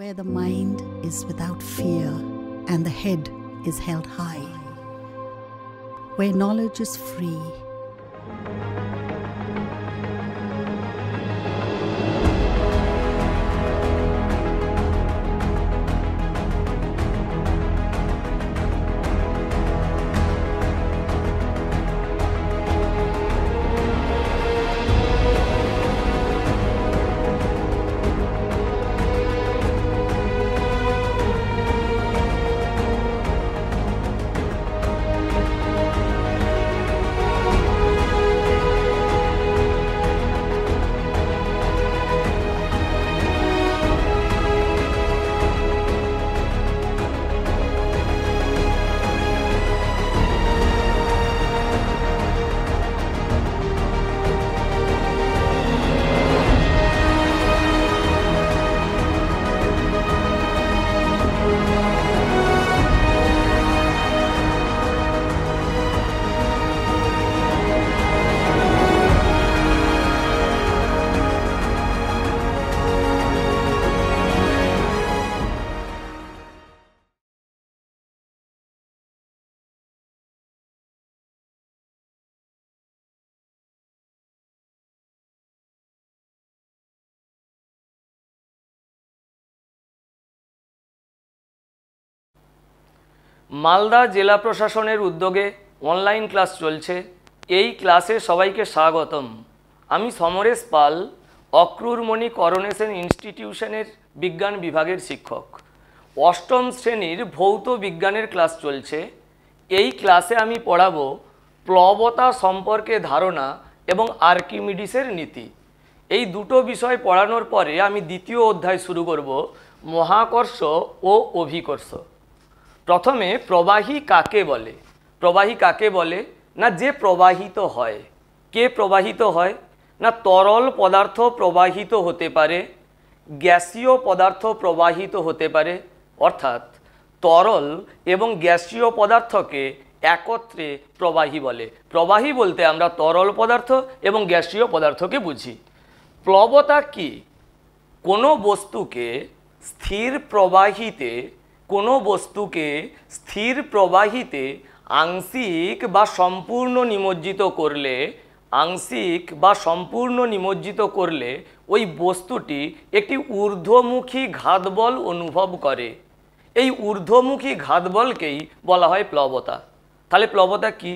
where the mind is without fear and the head is held high, where knowledge is free. Malda জেলা প্রশাসনের উদ্যোগে online class চলছে এই ক্লাসে সবাইকে স্বাগতম আমি সমরেশ পাল অক্রুরমণি করোনেশন ইনস্টিটিউশনের বিজ্ঞান বিভাগের শিক্ষক অষ্টম শ্রেণীর ভৌত বিজ্ঞানের ক্লাস চলছে এই ক্লাসে আমি পড়াব প্লবতা সম্পর্কে ধারণা এবং আর্কিমিডিসের নীতি এই দুটো বিষয় পড়ানোর পরে আমি দ্বিতীয় অধ্যায় শুরু করব মহাকর্ষ ও অভিকর্ষ প্রথমে প্রবাহী কাকে বলে প্রবাহী কাকে বলে না যে প্রবাহিত হয় কে প্রবাহিত হয় না তরল পদার্থ প্রবাহিত হতে পারে গ্যাসীয় পদার্থ প্রবাহিত হতে পারে অর্থাৎ তরল এবং গ্যাসীয় পদার্থকে একত্রে প্রবাহী বলে প্রবাহী বলতে আমরা তরল পদার্থ এবং গ্যাসীয় পদার্থকে বুঝি প্লবতা কি কোনো বস্তুকে স্থির প্রবাহিতে কোনো বস্তুকে স্থির প্রবাহিতে আংশিক বা সম্পূর্ণ নিমজ্জিত করলে আংশিক বা সম্পূর্ণ নিমজ্জিত করলে ওই বস্তুটি একটি ঊর্ধ্বমুখী ঘাতবল অনুভব করে এই ঊর্ধ্বমুখী ঘাতবলকেই বলা হয় প্লবতা তাহলে প্লবতা কি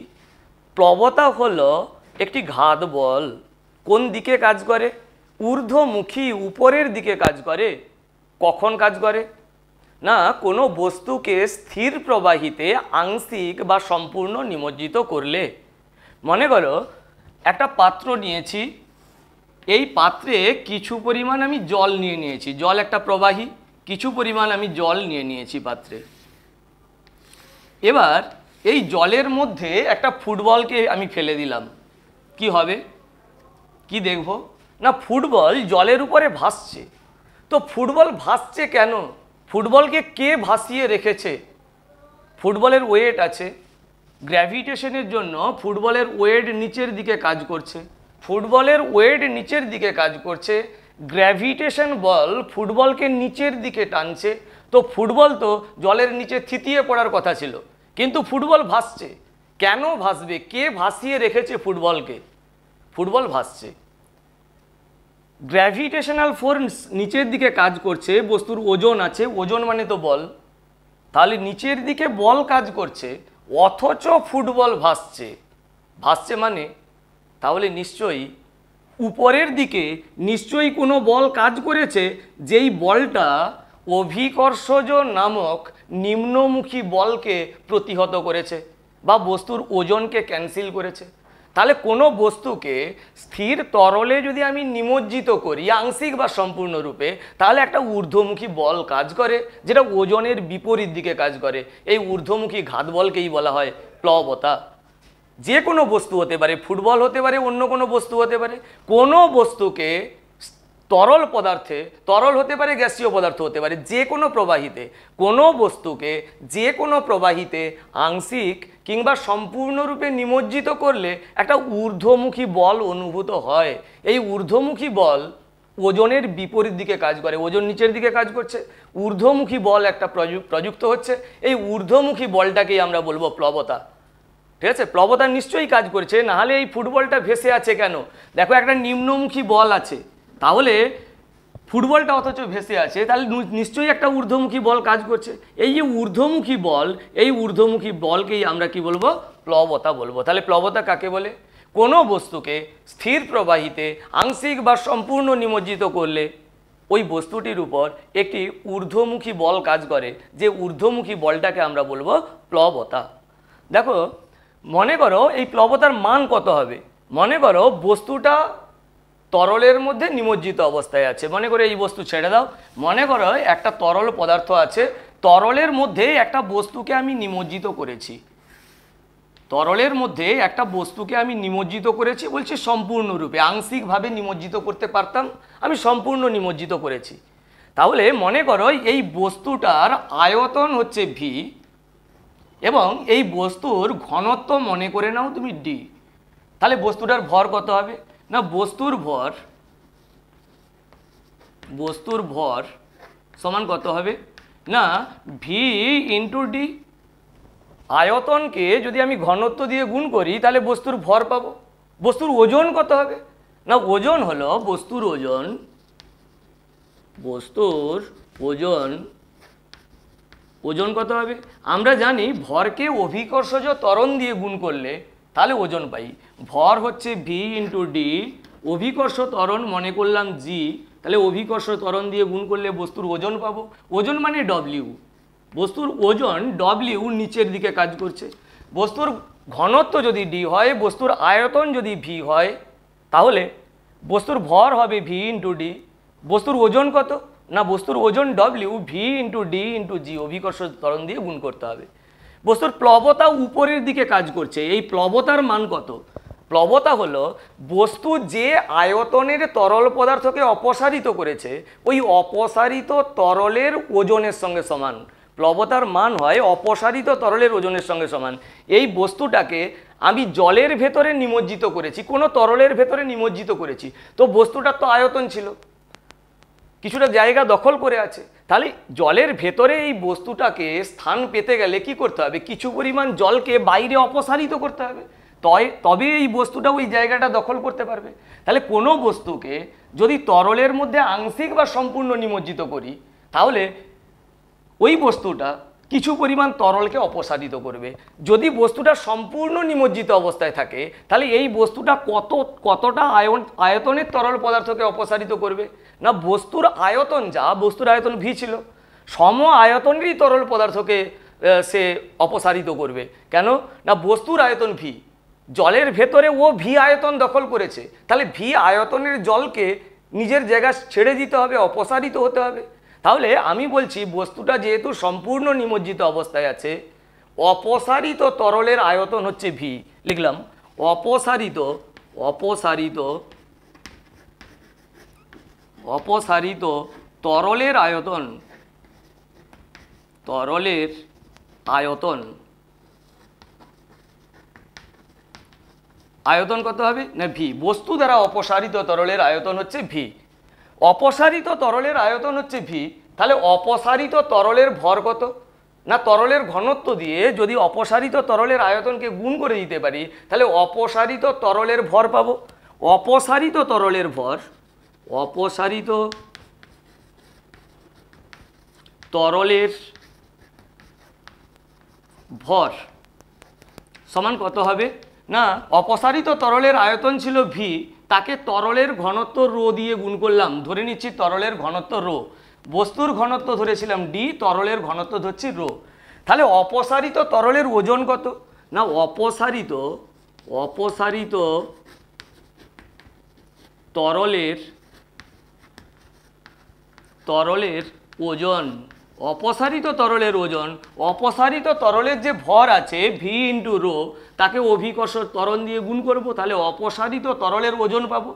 প্লবতা হল একটি ঘাতবল কোন দিকে কাজ করে ঊর্ধ্বমুখী উপরের দিকে কাজ করে কখন কাজ করে না কোনো বস্তুকে স্থির প্রবাহিতে আংশিক বা সম্পূর্ণ নিমজ্জিত করলে মনে করো একটা পাত্র নিয়েছি এই পাত্রে কিছু পরিমাণ আমি জল নিয়ে নিয়েছি জল একটা প্রবাহী কিছু পরিমাণ আমি জল নিয়ে নিয়েছি পাত্রে এবার এই জলের মধ্যে একটা ফুটবলকে আমি ফেলে দিলাম কি হবে কি দেখব না ফুটবল জলের উপরে ভাসছে তো ফুটবল ভাসছে কেন ফুটবলকে কে ভাসিয়ে রেখেছে ফুটবলের ওয়েট আছে গ্র্যাভিটেশনের জন্য ফুটবলের ওয়েট নিচের দিকে কাজ করছে ফুটবলের ওয়েট নিচের দিকে কাজ করছে গ্র্যাভিটেশন বল ফুটবলকে নিচের দিকে টানছে তো ফুটবল তো জলের নিচে থিতিয়ে পড়ার কথা ছিল কিন্তু ফুটবল ভাসছে কেন ভাসবে কে ভাসিয়ে রেখেছে ফুটবলকে ফুটবল ভাসছে গ্র্যাভিটেশনাল ফোর্স নিচের দিকে কাজ করছে বস্তুর ওজন আছে ওজন মানে তো বল তাহলে নিচের দিকে বল কাজ করছে অথচ ফুটবল ভাসছে ভাসছে মানে তাহলে নিশ্চয়ই উপরের দিকে নিশ্চয়ই কোনো বল কাজ করেছে যেই বলটা অভিকর্ষজ নামক নিম্নমুখী বলকে প্রতিহত করেছে বা বস্তুর ওজনকে ক্যান্সেল করেছে তাহলে কোনো বস্তুকে স্থির তরলে যদি আমি নিমজ্জিত করি আংশিক বা সম্পূর্ণরূপে তাহলে একটা ঊর্ধ্বমুখী বল কাজ করে যেটা ওজনের বিপরীত দিকে কাজ করে এই ঊর্ধ্বমুখী ঘাত বলকেই বলা হয় প্লবতা যে কোনো বস্তু হতে পারে ফুটবল হতে পারে অন্য কোনো বস্তু হতে পারে কোনো বস্তুকে তরল পদার্থে তরল হতে পারে গ্যাসীয় পদার্থ হতে পারে যে কোনো প্রবাহিতে কোনো বস্তুকে যে কোনো প্রবাহিতে আংশিক কিংবা সম্পূর্ণরূপে নিমজ্জিত করলে একটা ঊর্ধ্বমুখী বল অনুভূত হয় এই ঊর্ধ্বমুখী বল ওজনের বিপরীত দিকে কাজ করে ওজন নিচের দিকে কাজ করছে ঊর্ধ্বমুখী বল একটা প্রযুক্ত হচ্ছে এই ঊর্ধ্বমুখী বলটাকেই আমরা বলবো প্লবতা ঠিক আছে প্লবতা নিশ্চয়ই কাজ করছে নাহলে এই ফুটবলটা ভেসে আছে কেন দেখো একটা নিম্নমুখী বল আছে তাহলে ফুটবলটা অথচ ভেসে আছে তাহলে নিশ্চয়ই একটা ঊর্ধ্বমুখী বল কাজ করছে এই যে ঊর্ধ্বমুখী বল এই ঊর্ধ্বমুখী বলকেই আমরা কি বলবো প্লবতা বলবো তাহলে প্লবতা কাকে বলে কোনো বস্তুকে স্থির প্রবাহিতে আংশিক বা সম্পূর্ণ নিমজ্জিত করলে ওই বস্তুটির উপর একটি ঊর্ধ্বমুখী বল কাজ করে যে ঊর্ধ্বমুখী বলটাকে আমরা বলবো প্লবতা দেখো মনে করো এই প্লবতার মান কত হবে মনে করো বস্তুটা তরলের মধ্যে নিমজ্জিত অবস্থায় আছে মনে করে এই বস্তু ছেড়ে দাও মনে করো একটা তরল পদার্থ আছে তরলের মধ্যে একটা বস্তুকে আমি নিমজ্জিত করেছি তরলের মধ্যে একটা বস্তুকে আমি নিমজ্জিত করেছি বলছি সম্পূর্ণরূপে আংশিকভাবে নিমজ্জিত করতে পারতাম আমি সম্পূর্ণ নিমজ্জিত করেছি তাহলে মনে করো এই বস্তুটার আয়তন হচ্ছে ভি এবং এই বস্তুর ঘনত্ব মনে করে নাও তুমি ডি তাহলে বস্তুটার ভর কত হবে না বস্তুর ভর বস্তুর ভর সমান কত হবে না ভি ইন্টু ডি আয়তনকে যদি আমি ঘনত্ব দিয়ে গুণ করি তাহলে বস্তুর ভর পাবো বস্তুর ওজন কত হবে না ওজন হল বস্তুর ওজন বস্তুর ওজন ওজন কত হবে আমরা জানি ভরকে অভিকর্ষজ ত্বরণ দিয়ে গুণ করলে তাহলে ওজন পাই ভর হচ্ছে ভি ইন্টু ডি অভিকর্ষ ত্বরণ মনে করলাম জি তাহলে অভিকর্ষ ত্বরণ দিয়ে গুণ করলে বস্তুর ওজন পাবো ওজন মানে ডব্লিউ বস্তুর ওজন ডব্লিউ নিচের দিকে কাজ করছে বস্তুর ঘনত্ব যদি ডি হয় বস্তুর আয়তন যদি ভি হয় তাহলে বস্তুর ভর হবে ভি ইন্টু ডি বস্তুর ওজন কত না বস্তুর ওজন W V into D into G অভিকর্ষ ত্বরণ দিয়ে গুণ করতে হবে বস্তুর প্লবতা উপরের দিকে কাজ করছে এই প্লবতার মান কত প্লবতা হলো বস্তু যে আয়তনের তরল পদার্থকে অপসারিত করেছে ওই অপসারিত তরলের ওজনের সঙ্গে সমান প্লবতার মান হয় অপসারিত তরলের ওজনের সঙ্গে সমান এই বস্তুটাকে আমি জলের ভেতরে নিমজ্জিত করেছি কোনো তরলের ভেতরে নিমজ্জিত করেছি তো বস্তুটার তো আয়তন ছিল কিছুটা জায়গা দখল করে আছে তাহলে জলের ভেতরে এই বস্তুটাকে স্থান পেতে গেলে কি করতে হবে কিছু পরিমাণ জলকে বাইরে অপসারিত করতে হবে তয় তবে এই বস্তুটা ওই জায়গাটা দখল করতে পারবে তাহলে কোনো বস্তুকে যদি তরলের মধ্যে আংশিক বা সম্পূর্ণ নিমজ্জিত করি তাহলে ওই বস্তুটা কিছু পরিমাণ তরলকে অপসারিত করবে যদি বস্তুটা সম্পূর্ণ নিমজ্জিত অবস্থায় থাকে তাহলে এই বস্তুটা কত কতটা আয়ন আয়তনের তরল পদার্থকে অপসারিত করবে না বস্তুর আয়তন যা বস্তুর আয়তন ভি ছিল সম আয়তনেরই তরল পদার্থকে সে অপসারিত করবে কেন না বস্তুর আয়তন ভি জলের ভেতরে ও ভি আয়তন দখল করেছে তাহলে ভি আয়তনের জলকে নিজের জায়গা ছেড়ে দিতে হবে অপসারিত হতে হবে তাহলে আমি বলছি বস্তুটা যেহেতু সম্পূর্ণ নিমজ্জিত অবস্থায় আছে অপসারিত তরলের আয়তন হচ্ছে ভি লিখলাম অপসারিত অপসারিত অপসারিত তরলের আয়তন তরলের আয়তন আয়তন কত হবে না ভি বস্তু দ্বারা অপসারিত তরলের আয়তন হচ্ছে ভি অপসারিত তরলের আয়তন হচ্ছে ভি তাহলে অপসারিত তরলের ভর কত না তরলের ঘনত্ব দিয়ে যদি অপসারিত তরলের আয়তনকে গুণ করে দিতে পারি তাহলে অপসারিত তরলের ভর পাবো অপসারিত তরলের ভর অপসারিত তরলের ভর সমান কত হবে না অপসারিত তরলের আয়তন ছিল ভি তাকে তরলের ঘনত্ব রো দিয়ে গুণ করলাম ধরে নিচ্ছি তরলের ঘনত্ব রো বস্তুর ঘনত্ব ধরেছিলাম ডি তরলের ঘনত্ব ধরছি রো তাহলে অপসারিত তরলের ওজন কত না অপসারিত অপসারিত তরলের তরলের ওজন অপসারিত তরলের ওজন অপসারিত তরলের যে ভর আছে ভি ইন্টু রো তাকে অভিকর্ষ তরণ দিয়ে গুণ করব তাহলে অপসারিত তরলের ওজন পাবো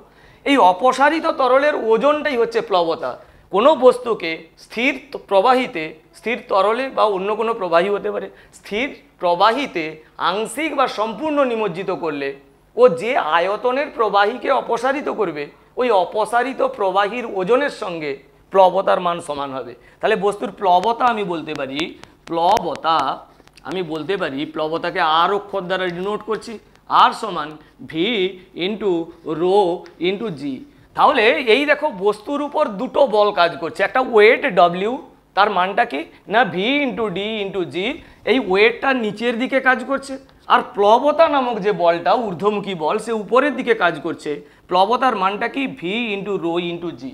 এই অপসারিত তরলের ওজনটাই হচ্ছে প্লবতা কোনো বস্তুকে স্থির প্রবাহিতে স্থির তরলে বা অন্য কোনো প্রবাহী হতে পারে স্থির প্রবাহিতে আংশিক বা সম্পূর্ণ নিমজ্জিত করলে ও যে আয়তনের প্রবাহীকে অপসারিত করবে ওই অপসারিত প্রবাহীর ওজনের সঙ্গে প্লবতার মান সমান হবে তাহলে বস্তুর প্লবতা আমি বলতে পারি প্লবতা আমি বলতে পারি প্লবতাকে আর অক্ষর দ্বারা ডিনোট করছি আর সমান V into rho into G তাহলে এই দেখো বস্তুর উপর দুটো বল কাজ করছে একটা ওয়েট ডব্লিউ তার মানটা কি না V into D into G এই ওয়েটটা নিচের দিকে কাজ করছে আর প্লবতা নামক যে বলটা ঊর্ধ্বমুখী বল সে উপরের দিকে কাজ করছে প্লবতার মানটা কি V into rho into G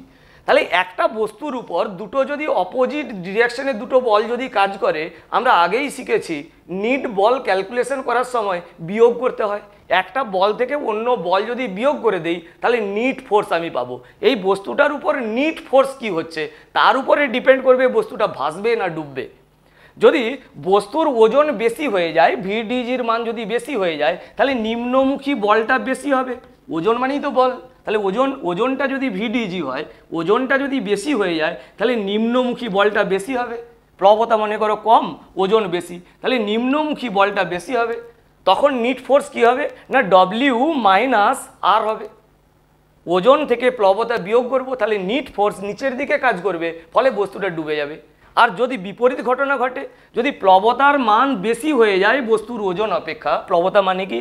তাহলে একটা বস্তুর উপর দুটো যদি অপোজিট ডিরেকশনে দুটো বল যদি কাজ করে আমরা আগেই শিখেছি নিট বল ক্যালকুলেশন করার সময় বিয়োগ করতে হয় একটা বল থেকে অন্য বল যদি বিয়োগ করে দেই তাহলে নিট ফোর্স আমি পাবো এই বস্তুটার উপর নিট ফোর্স কি হচ্ছে তার উপরে ডিপেন্ড করবে বস্তুটা ভাসবে না ডুববে যদি বস্তুর ওজন বেশি হয়ে যায় ভিডিজির মান যদি বেশি হয়ে যায় তাহলে নিম্নমুখী বলটা বেশি হবে ওজন মানেই তো বল তাহলে ওজন ওজনটা যদি ভিডিজি হয় ওজনটা যদি বেশি হয়ে যায় তাহলে নিম্নমুখী বলটা বেশি হবে প্রবতা মনে করো কম ওজন বেশি তাহলে নিম্নমুখী বলটা বেশি হবে তখন নিট ফোর্স কি হবে না ডব্লিউ মাইনাস আর হবে ওজন থেকে প্লবতা বিয়োগ করব তাহলে নিট ফোর্স নিচের দিকে কাজ করবে ফলে বস্তুটা ডুবে যাবে আর যদি বিপরীত ঘটনা ঘটে যদি প্লবতার মান বেশি হয়ে যায় বস্তুর ওজন অপেক্ষা প্লবতা মানে কি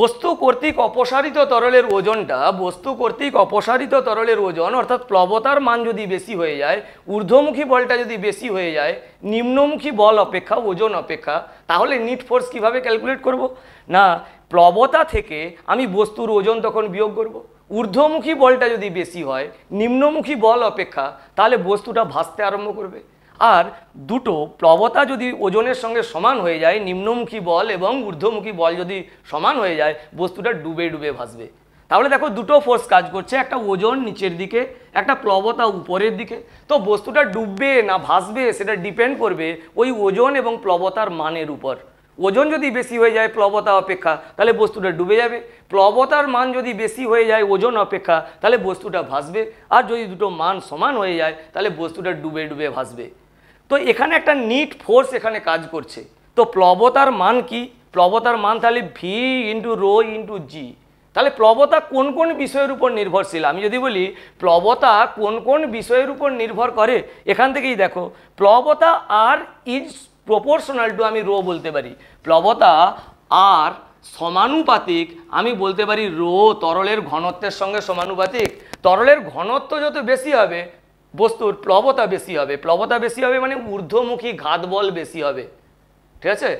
বস্তু কর্তৃক অপসারিত তরলের ওজনটা বস্তু কর্তৃক অপসারিত তরলের ওজন অর্থাৎ প্লবতার মান যদি বেশি হয়ে যায় ঊর্ধ্বমুখী বলটা যদি বেশি হয়ে যায় নিম্নমুখী বল অপেক্ষা ওজন অপেক্ষা তাহলে নিট ফোর্স কিভাবে ক্যালকুলেট করব না প্লবতা থেকে আমি বস্তুর ওজন তখন বিয়োগ করব। ঊর্ধ্বমুখী বলটা যদি বেশি হয় নিম্নমুখী বল অপেক্ষা তাহলে বস্তুটা ভাসতে আরম্ভ করবে আর দুটো প্লবতা যদি ওজনের সঙ্গে সমান হয়ে যায় নিম্নমুখী বল এবং ঊর্ধ্বমুখী বল যদি সমান হয়ে যায় বস্তুটা ডুবে ডুবে ভাসবে তাহলে দেখো দুটো ফোর্স কাজ করছে একটা ওজন নিচের দিকে একটা প্লবতা উপরের দিকে তো বস্তুটা ডুববে না ভাসবে সেটা ডিপেন্ড করবে ওই ওজন এবং প্লবতার মানের উপর ওজন যদি বেশি হয়ে যায় প্লবতা অপেক্ষা তাহলে বস্তুটা ডুবে যাবে প্লবতার মান যদি বেশি হয়ে যায় ওজন অপেক্ষা তাহলে বস্তুটা ভাসবে আর যদি দুটো মান সমান হয়ে যায় তাহলে বস্তুটা ডুবে ডুবে ভাসবে তো এখানে একটা নিট ফোর্স এখানে কাজ করছে তো প্লবতার মান কি প্লবতার মান তাহলে V into rho into G তাহলে প্লবতা কোন কোন বিষয়ের উপর নির্ভরশীল আমি যদি বলি প্লবতা কোন কোন বিষয়ের উপর নির্ভর করে এখান থেকেই দেখো প্লবতা আর ইজ প্রপোর্শনাল টু আমি রো বলতে পারি প্লবতা আর সমানুপাতিক আমি বলতে পারি রো তরলের ঘনত্বের সঙ্গে সমানুপাতিক তরলের ঘনত্ব যত বেশি হবে বস্তুর প্লবতা বেশি হবে প্লবতা বেশি হবে মানে ঊর্ধ্বমুখী ঘাত বল বেশি হবে ঠিক আছে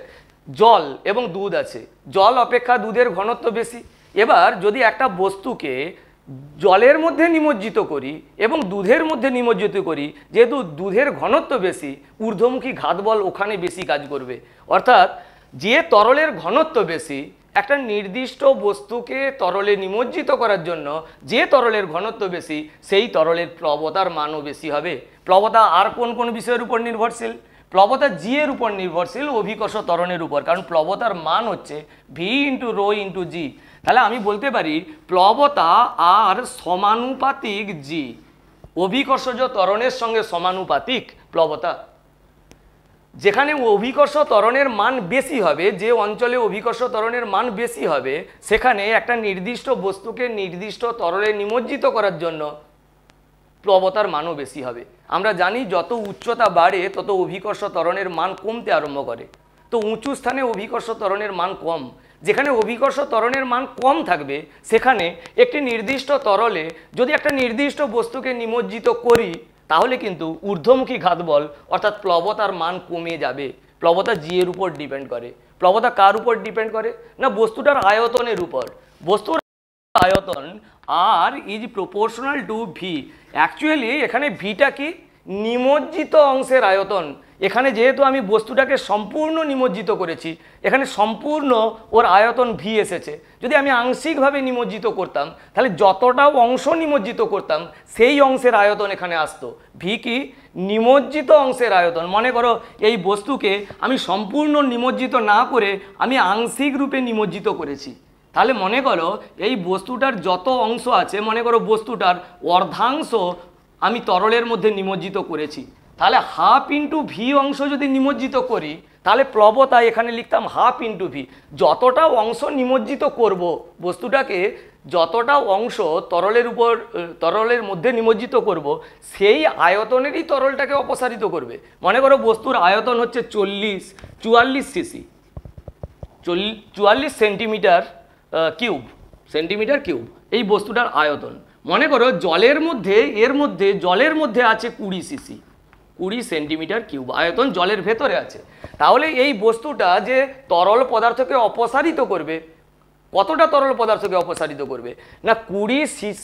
জল এবং দুধ আছে জল অপেক্ষা দুধের ঘনত্ব বেশি এবার যদি একটা বস্তুকে জলের মধ্যে নিমজ্জিত করি এবং দুধের মধ্যে নিমজ্জিত করি যেহেতু দুধের ঘনত্ব বেশি ঊর্ধ্বমুখী ঘাত বল ওখানে বেশি কাজ করবে অর্থাৎ যে তরলের ঘনত্ব বেশি একটা নির্দিষ্ট বস্তুকে তরলে নিমজ্জিত করার জন্য যে তরলের ঘনত্ব বেশি সেই তরলের প্লবতার মানও বেশি হবে প্লবতা আর কোন কোন বিষয়ের উপর নির্ভরশীল প্লবতা জি এর উপর নির্ভরশীল অভিকর্ষ তরণের উপর কারণ প্লবতার মান হচ্ছে V into rho into G তাহলে আমি বলতে পারি প্লবতা আর সমানুপাতিক জি অভিকর্ষজ তরণের সঙ্গে সমানুপাতিক প্লবতা যেখানে অভিকর্ষ তরণের মান বেশি হবে যে অঞ্চলে অভিকর্ষ তরণের মান বেশি হবে সেখানে একটা নির্দিষ্ট বস্তুকে নির্দিষ্ট তরলে নিমজ্জিত করার জন্য প্লবতার মানও বেশি হবে আমরা জানি যত উচ্চতা বাড়ে তত অভিকর্ষ তরণের মান কমতে আরম্ভ করে তো উঁচু স্থানে অভিকর্ষ তরণের মান কম যেখানে অভিকর্ষ তরণের মান কম থাকবে সেখানে একটি নির্দিষ্ট তরলে যদি একটা নির্দিষ্ট বস্তুকে নিমজ্জিত করি তাহলে কিন্তু ঊর্ধ্বমুখী ঘাত বল অর্থাৎ প্লবতার মান কমে যাবে প্লবতা জি এর উপর ডিপেন্ড করে প্লবতা কার উপর ডিপেন্ড করে না বস্তুটার আয়তনের উপর বস্তুর আয়তন আর is proportional to V actually এখানে ভিটা কি নিমজ্জিত অংশের আয়তন এখানে যেহেতু আমি বস্তুটাকে সম্পূর্ণ নিমজ্জিত করেছি এখানে সম্পূর্ণ ওর আয়তন ভি এসেছে যদি আমি আংশিকভাবে নিমজ্জিত করতাম তাহলে যতটাও অংশ নিমজ্জিত করতাম সেই অংশের আয়তন এখানে আসতো ভি কি নিমজ্জিত অংশের আয়তন মনে করো এই বস্তুকে আমি সম্পূর্ণ নিমজ্জিত না করে আমি আংশিক রূপে নিমজ্জিত করেছি তাহলে মনে করো এই বস্তুটার যত অংশ আছে মনে করো বস্তুটার অর্ধাংশ আমি তরলের মধ্যে নিমজ্জিত করেছি তাহলে হাফ ইন্টু ভি অংশ যদি নিমজ্জিত করি তাহলে প্লবতা এখানে লিখতাম হাফ ইন্টু ভি যতটা অংশ নিমজ্জিত করব বস্তুটাকে যতটা অংশ তরলের উপর তরলের মধ্যে নিমজ্জিত করব সেই আয়তনেরই তরলটাকে অপসারিত করবে মনে করো বস্তুর আয়তন হচ্ছে চল্লিশ চুয়াল্লিশ সিসি চল্লিশ চুয়াল্লিশ সেন্টিমিটার কিউব সেন্টিমিটার কিউব এই বস্তুটার আয়তন মনে করো জলের মধ্যে এর মধ্যে জলের মধ্যে আছে কুড়ি সিসি কুড়ি সেন্টিমিটার কিউব আয়তন জলের ভেতরে আছে তাহলে এই বস্তুটা যে তরল পদার্থকে অপসারিত করবে কতটা তরল পদার্থকে অপসারিত করবে না কুড়ি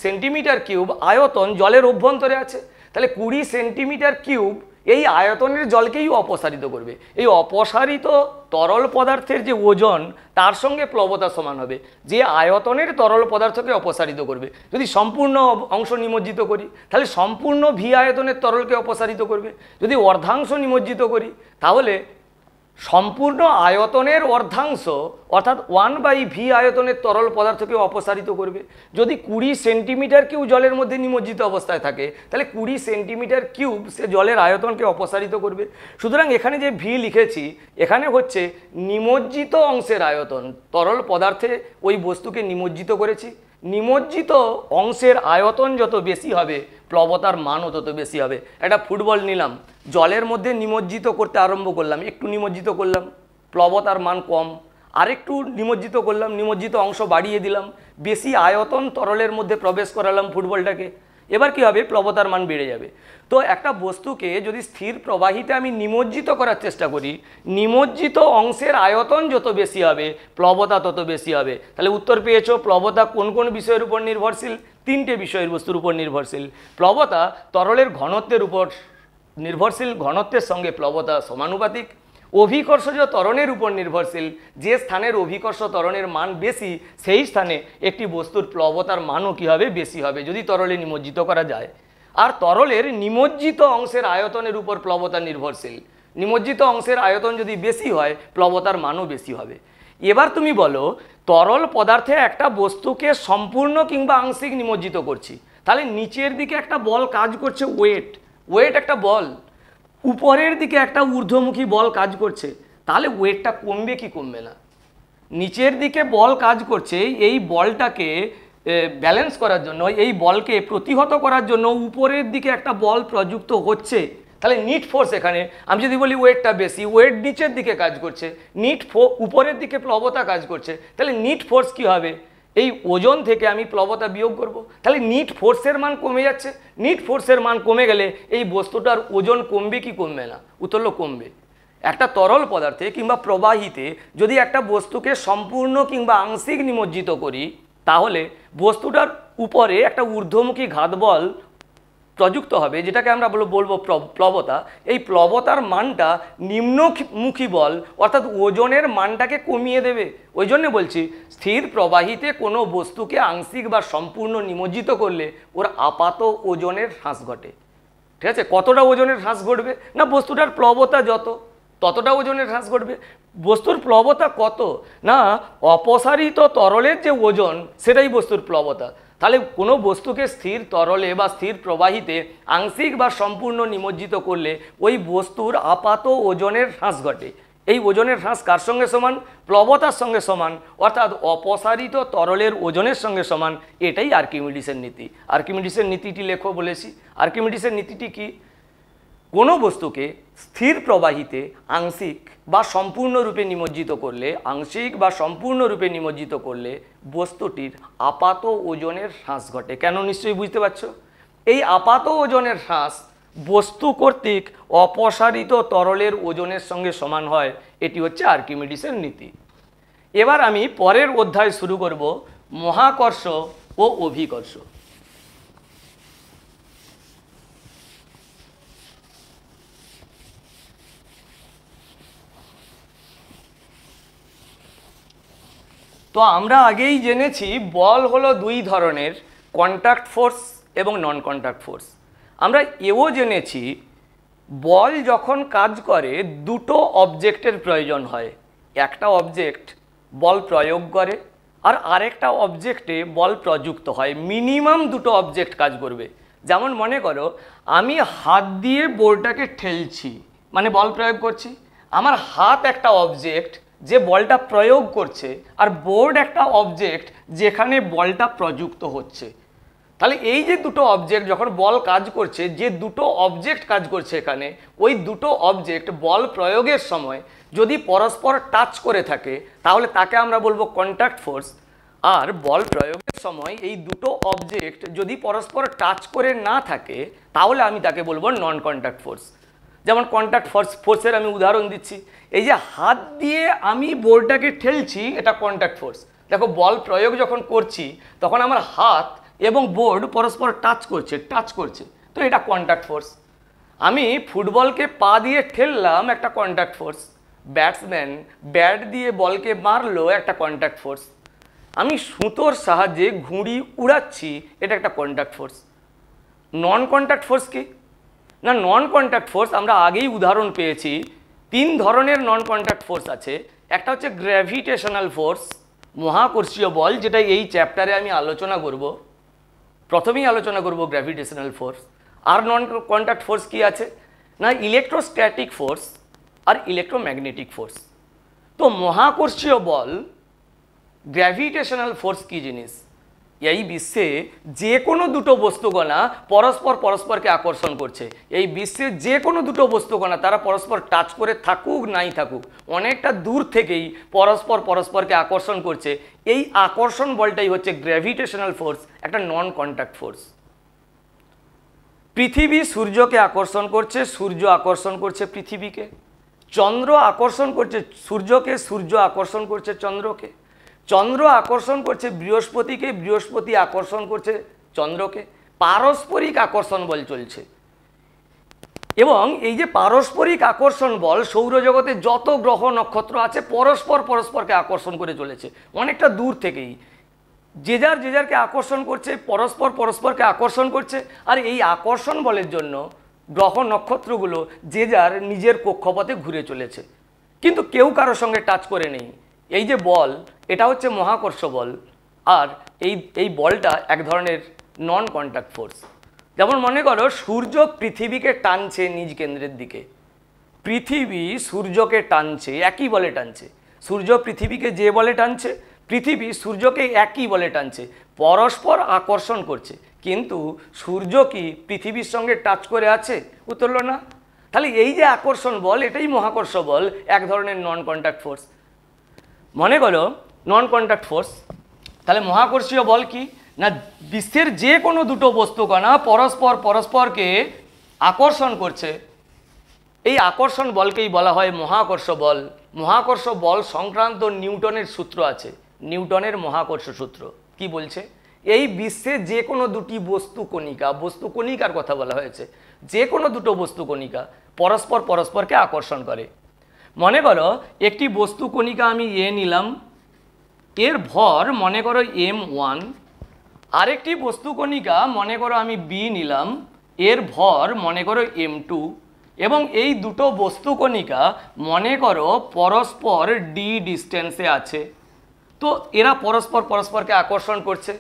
সেন্টিমিটার কিউব আয়তন জলের অভ্যন্তরে আছে তাহলে কুড়ি সেন্টিমিটার কিউব এই আয়তনের জলকেই অপসারিত করবে এই অপসারিত তরল পদার্থের যে ওজন তার সঙ্গে প্লবতা সমান হবে যে আয়তনের তরল পদার্থকে অপসারিত করবে যদি সম্পূর্ণ অংশ নিমজ্জিত করি তাহলে সম্পূর্ণ ভি আয়তনের তরলকে অপসারিত করবে যদি অর্ধাংশ নিমজ্জিত করি তাহলে সম্পূর্ণ আয়তনের অর্ধাংশ অর্থাৎ ওয়ান বাই ভি আয়তনের তরল পদার্থকে অপসারিত করবে যদি কুড়ি সেন্টিমিটার কিউ জলের মধ্যে নিমজ্জিত অবস্থায় থাকে তাহলে কুড়ি সেন্টিমিটার কিউব সে জলের আয়তনকে অপসারিত করবে সুতরাং এখানে যে ভি লিখেছি এখানে হচ্ছে নিমজ্জিত অংশের আয়তন তরল পদার্থে ওই বস্তুকে নিমজ্জিত করেছি নিমজ্জিত অংশের আয়তন যত বেশি হবে প্লবতার মানও তত বেশি হবে একটা ফুটবল নিলাম জলের মধ্যে নিমজ্জিত করতে আরম্ভ করলাম একটু নিমজ্জিত করলাম প্লবতার মান কম আরেকটু নিমজ্জিত করলাম নিমজ্জিত অংশ বাড়িয়ে দিলাম বেশি আয়তন তরলের মধ্যে প্রবেশ করালাম ফুটবলটাকে এবার কি হবে প্লবতার মান বেড়ে যাবে তো একটা বস্তুকে যদি স্থির প্রবাহিতে আমি নিমজ্জিত করার চেষ্টা করি নিমজ্জিত অংশের আয়তন যত বেশি হবে প্লবতা তত বেশি হবে তাহলে উত্তর পেয়েছ প্লবতা কোন কোন বিষয়ের উপর নির্ভরশীল তিনটে বিষয়ের বস্তুর উপর নির্ভরশীল প্লবতা তরলের ঘনত্বের উপর নির্ভরশীল ঘনত্বের সঙ্গে প্লবতা সমানুপাতিক অভিকর্ষজ ত্বরণের উপর নির্ভরশীল যে স্থানের অভিকর্ষ তরণের মান বেশি সেই স্থানে একটি বস্তুর প্লবতার মানও কী হবে বেশি হবে যদি তরলে নিমজ্জিত করা যায় আর তরলের নিমজ্জিত অংশের আয়তনের উপর প্লবতা নির্ভরশীল নিমজ্জিত অংশের আয়তন যদি বেশি হয় প্লবতার মানও বেশি হবে এবার তুমি বলো তরল পদার্থে একটা বস্তুকে সম্পূর্ণ কিংবা আংশিক নিমজ্জিত করছি তাহলে নিচের দিকে একটা বল কাজ করছে ওয়েট ওয়েট একটা বল উপরের দিকে একটা ঊর্ধ্বমুখী বল কাজ করছে তাহলে ওয়েটটা কমবে কি কমবে না নিচের দিকে বল কাজ করছে এই বলটাকে ব্যালেন্স করার জন্য এই বলকে প্রতিহত করার জন্য উপরের দিকে একটা বল প্রযুক্ত হচ্ছে তাহলে নিট ফোর্স এখানে আমি যদি বলি ওয়েটটা বেশি ওয়েট নিচের দিকে কাজ করছে নিট ফো উপরের দিকে প্লবতা কাজ করছে তাহলে নিট ফোর্স কি হবে এই ওজন থেকে আমি প্লবতা বিয়োগ করব। তাহলে নিট ফোর্সের মান কমে যাচ্ছে নিট ফোর্সের মান কমে গেলে এই বস্তুটার ওজন কমবে কি কমবে না উতল্য কমবে একটা তরল পদার্থে কিংবা প্রবাহিতে যদি একটা বস্তুকে সম্পূর্ণ কিংবা আংশিক নিমজ্জিত করি তাহলে বস্তুটার উপরে একটা ঊর্ধ্বমুখী ঘাতবল প্রযুক্ত হবে যেটাকে আমরা বলবো প্লবতা এই প্লবতার মানটা নিম্নমুখী বল অর্থাৎ ওজনের মানটাকে কমিয়ে দেবে ওই জন্য বলছি স্থির প্রবাহিতে কোনো বস্তুকে আংশিক বা সম্পূর্ণ নিমজ্জিত করলে ওর আপাত ওজনের হ্রাস ঘটে ঠিক আছে কতটা ওজনের হ্রাস ঘটবে না বস্তুটার প্লবতা যত ততটা ওজনের হ্রাস ঘটবে বস্তুর প্লবতা কত না অপসারিত তরলের যে ওজন সেটাই বস্তুর প্লবতা তাহলে কোনো বস্তুকে স্থির তরলে বা স্থির প্রবাহিতে আংশিক বা সম্পূর্ণ নিমজ্জিত করলে ওই বস্তুর আপাত ওজনের হ্রাস ঘটে এই ওজনের হ্রাস কার সঙ্গে সমান প্লবতার সঙ্গে সমান অর্থাৎ অপসারিত তরলের ওজনের সঙ্গে সমান এটাই আর্কিমিডিসের নীতি আর্কিমিডিসের নীতিটি লেখো বলেছি আর্কিমিডিসের নীতিটি কি কোনো বস্তুকে স্থির প্রবাহিতে আংশিক বা সম্পূর্ণরূপে নিমজ্জিত করলে আংশিক বা সম্পূর্ণরূপে নিমজ্জিত করলে বস্তুটির আপাত ওজনের হ্রাস ঘটে কেন নিশ্চয়ই বুঝতে পারছ এই আপাত ওজনের হ্রাস বস্তু কর্তৃক অপসারিত তরলের ওজনের সঙ্গে সমান হয় এটি হচ্ছে আর্কিমিডিসের নীতি এবার আমি পরের অধ্যায় শুরু করব মহাকর্ষ ও অভিকর্ষ তো আমরা আগেই জেনেছি বল হলো দুই ধরনের কন্ট্যাক্ট ফোর্স এবং নন কন্ট্যাক্ট ফোর্স আমরা এও জেনেছি বল যখন কাজ করে দুটো অবজেক্টের প্রয়োজন হয় একটা অবজেক্ট বল প্রয়োগ করে আর আরেকটা অবজেক্টে বল প্রযুক্ত হয় মিনিমাম দুটো অবজেক্ট কাজ করবে যেমন মনে করো আমি হাত দিয়ে বোর্ডটাকে ঠেলছি মানে বল প্রয়োগ করছি আমার হাত একটা অবজেক্ট যে বলটা প্রয়োগ করছে আর বোর্ড একটা অবজেক্ট যেখানে বলটা প্রযুক্ত হচ্ছে তাহলে এই যে দুটো অবজেক্ট যখন বল কাজ করছে যে দুটো অবজেক্ট কাজ করছে এখানে ওই দুটো অবজেক্ট বল প্রয়োগের সময় যদি পরস্পর টাচ করে থাকে তাহলে তাকে আমরা বলবো কন্ট্যাক্ট ফোর্স আর বল প্রয়োগের সময় এই দুটো অবজেক্ট যদি পরস্পর টাচ করে না থাকে তাহলে আমি তাকে বলবো নন কন্ট্যাক্ট ফোর্স যেমন কন্ট্যাক্ট ফোর্স ফোর্সের আমি উদাহরণ দিচ্ছি এই যে হাত দিয়ে আমি বলটাকে ঠেলছি এটা কন্ট্যাক্ট ফোর্স দেখো বল প্রয়োগ যখন করছি তখন আমার হাত এবং বোর্ড পরস্পর টাচ করছে টাচ করছে তো এটা কন্ট্যাক্ট ফোর্স আমি ফুটবলকে পা দিয়ে ঠেললাম একটা কন্ট্যাক্ট ফোর্স ব্যাটসম্যান ব্যাট দিয়ে বলকে মারলো একটা কন্ট্যাক্ট ফোর্স আমি সুতোর সাহায্যে ঘুড়ি উড়াচ্ছি এটা একটা contact force non contact force কি না নন কন্ট্যাক্ট ফোর্স আমরা আগেই উদাহরণ পেয়েছি তিন ধরনের নন কন্ট্যাক্ট ফোর্স আছে একটা হচ্ছে গ্র্যাভিটেশনাল ফোর্স মহাকর্ষীয় বল যেটা এই চ্যাপ্টারে আমি আলোচনা করব প্রথমেই আলোচনা করব গ্র্যাভিটেশনাল ফোর্স আর নন কন্ট্যাক্ট ফোর্স কি আছে না ইলেকট্রোস্ট্যাটিক ফোর্স আর ইলেকট্রোম্যাগনেটিক ফোর্স তো মহাকর্ষীয় বল গ্র্যাভিটেশনাল ফোর্স কী জিনিস এই বিশ্বে যে কোনো দুটো বস্তুকণা পরস্পর পরস্পরকে আকর্ষণ করছে এই বিশ্বে যে কোনো দুটো বস্তুকণা তারা পরস্পর টাচ করে থাকুক নাই থাকুক অনেকটা দূর থেকেই পরস্পর পরস্পরকে আকর্ষণ করছে এই আকর্ষণ বলটাই হচ্ছে গ্র্যাভিটেশনাল ফোর্স একটা নন কন্ট্যাক্ট ফোর্স পৃথিবী সূর্যকে আকর্ষণ করছে সূর্য আকর্ষণ করছে পৃথিবীকে চন্দ্র আকর্ষণ করছে সূর্যকে সূর্য আকর্ষণ করছে চন্দ্রকে চন্দ্র আকর্ষণ করছে বৃহস্পতিকে বৃহস্পতি আকর্ষণ করছে চন্দ্রকে পারস্পরিক আকর্ষণ বল চলছে এবং এই যে পারস্পরিক আকর্ষণ বল সৌরজগতে যত গ্রহ নক্ষত্র আছে পরস্পর পরস্পরকে আকর্ষণ করে চলেছে অনেকটা দূর থেকেই যে যার যে যারকে আকর্ষণ করছে পরস্পর পরস্পরকে আকর্ষণ করছে আর এই আকর্ষণ বলের জন্য গ্রহ নক্ষত্রগুলো যে যার নিজের কক্ষপথে ঘুরে চলেছে কিন্তু কেউ কারোর সঙ্গে টাচ করে নেই এই যে বল এটা হচ্ছে মহাকর্ষ বল আর এই এই বলটা এক ধরনের নন কন্ট্যাক্ট ফোর্স যেমন মনে করো সূর্য পৃথিবীকে টানছে নিজ কেন্দ্রের দিকে পৃথিবী সূর্যকে টানছে একই বলে টানছে সূর্য পৃথিবীকে যে বলে টানছে পৃথিবী সূর্যকে একই বলে টানছে পরস্পর আকর্ষণ করছে কিন্তু সূর্য কি পৃথিবীর সঙ্গে টাচ করে আছে উতরল না তাহলে এই যে আকর্ষণ বল এটাই মহাকর্ষ বল এক ধরনের নন কন্ট্যাক্ট ফোর্স মনে করো নন কন্ট্যাক্ট ফোর্স তাহলে মহাকর্ষীয় বল কি না বিশ্বের যে কোনো দুটো বস্তুকণা পরস্পর পরস্পরকে আকর্ষণ করছে এই আকর্ষণ বলকেই বলা হয় মহাকর্ষ বল মহাকর্ষ বল সংক্রান্ত নিউটনের সূত্র আছে নিউটনের মহাকর্ষ সূত্র কি বলছে এই বিশ্বে যে কোনো দুটি বস্তু কণিকা বস্তু কণিকার কথা বলা হয়েছে যে কোনো দুটো বস্তু কণিকা পরস্পর পরস্পরকে আকর্ষণ করে মনে করো একটি বস্তু কণিকা আমি এ নিলাম এর ভর মনে করো এম ওয়ান আরেকটি বস্তু কণিকা মনে করো আমি বি নিলাম এর ভর মনে করো এম টু এবং এই দুটো বস্তু কণিকা মনে করো পরস্পর ডি ডিস্টেন্সে আছে তো এরা পরস্পর পরস্পরকে আকর্ষণ করছে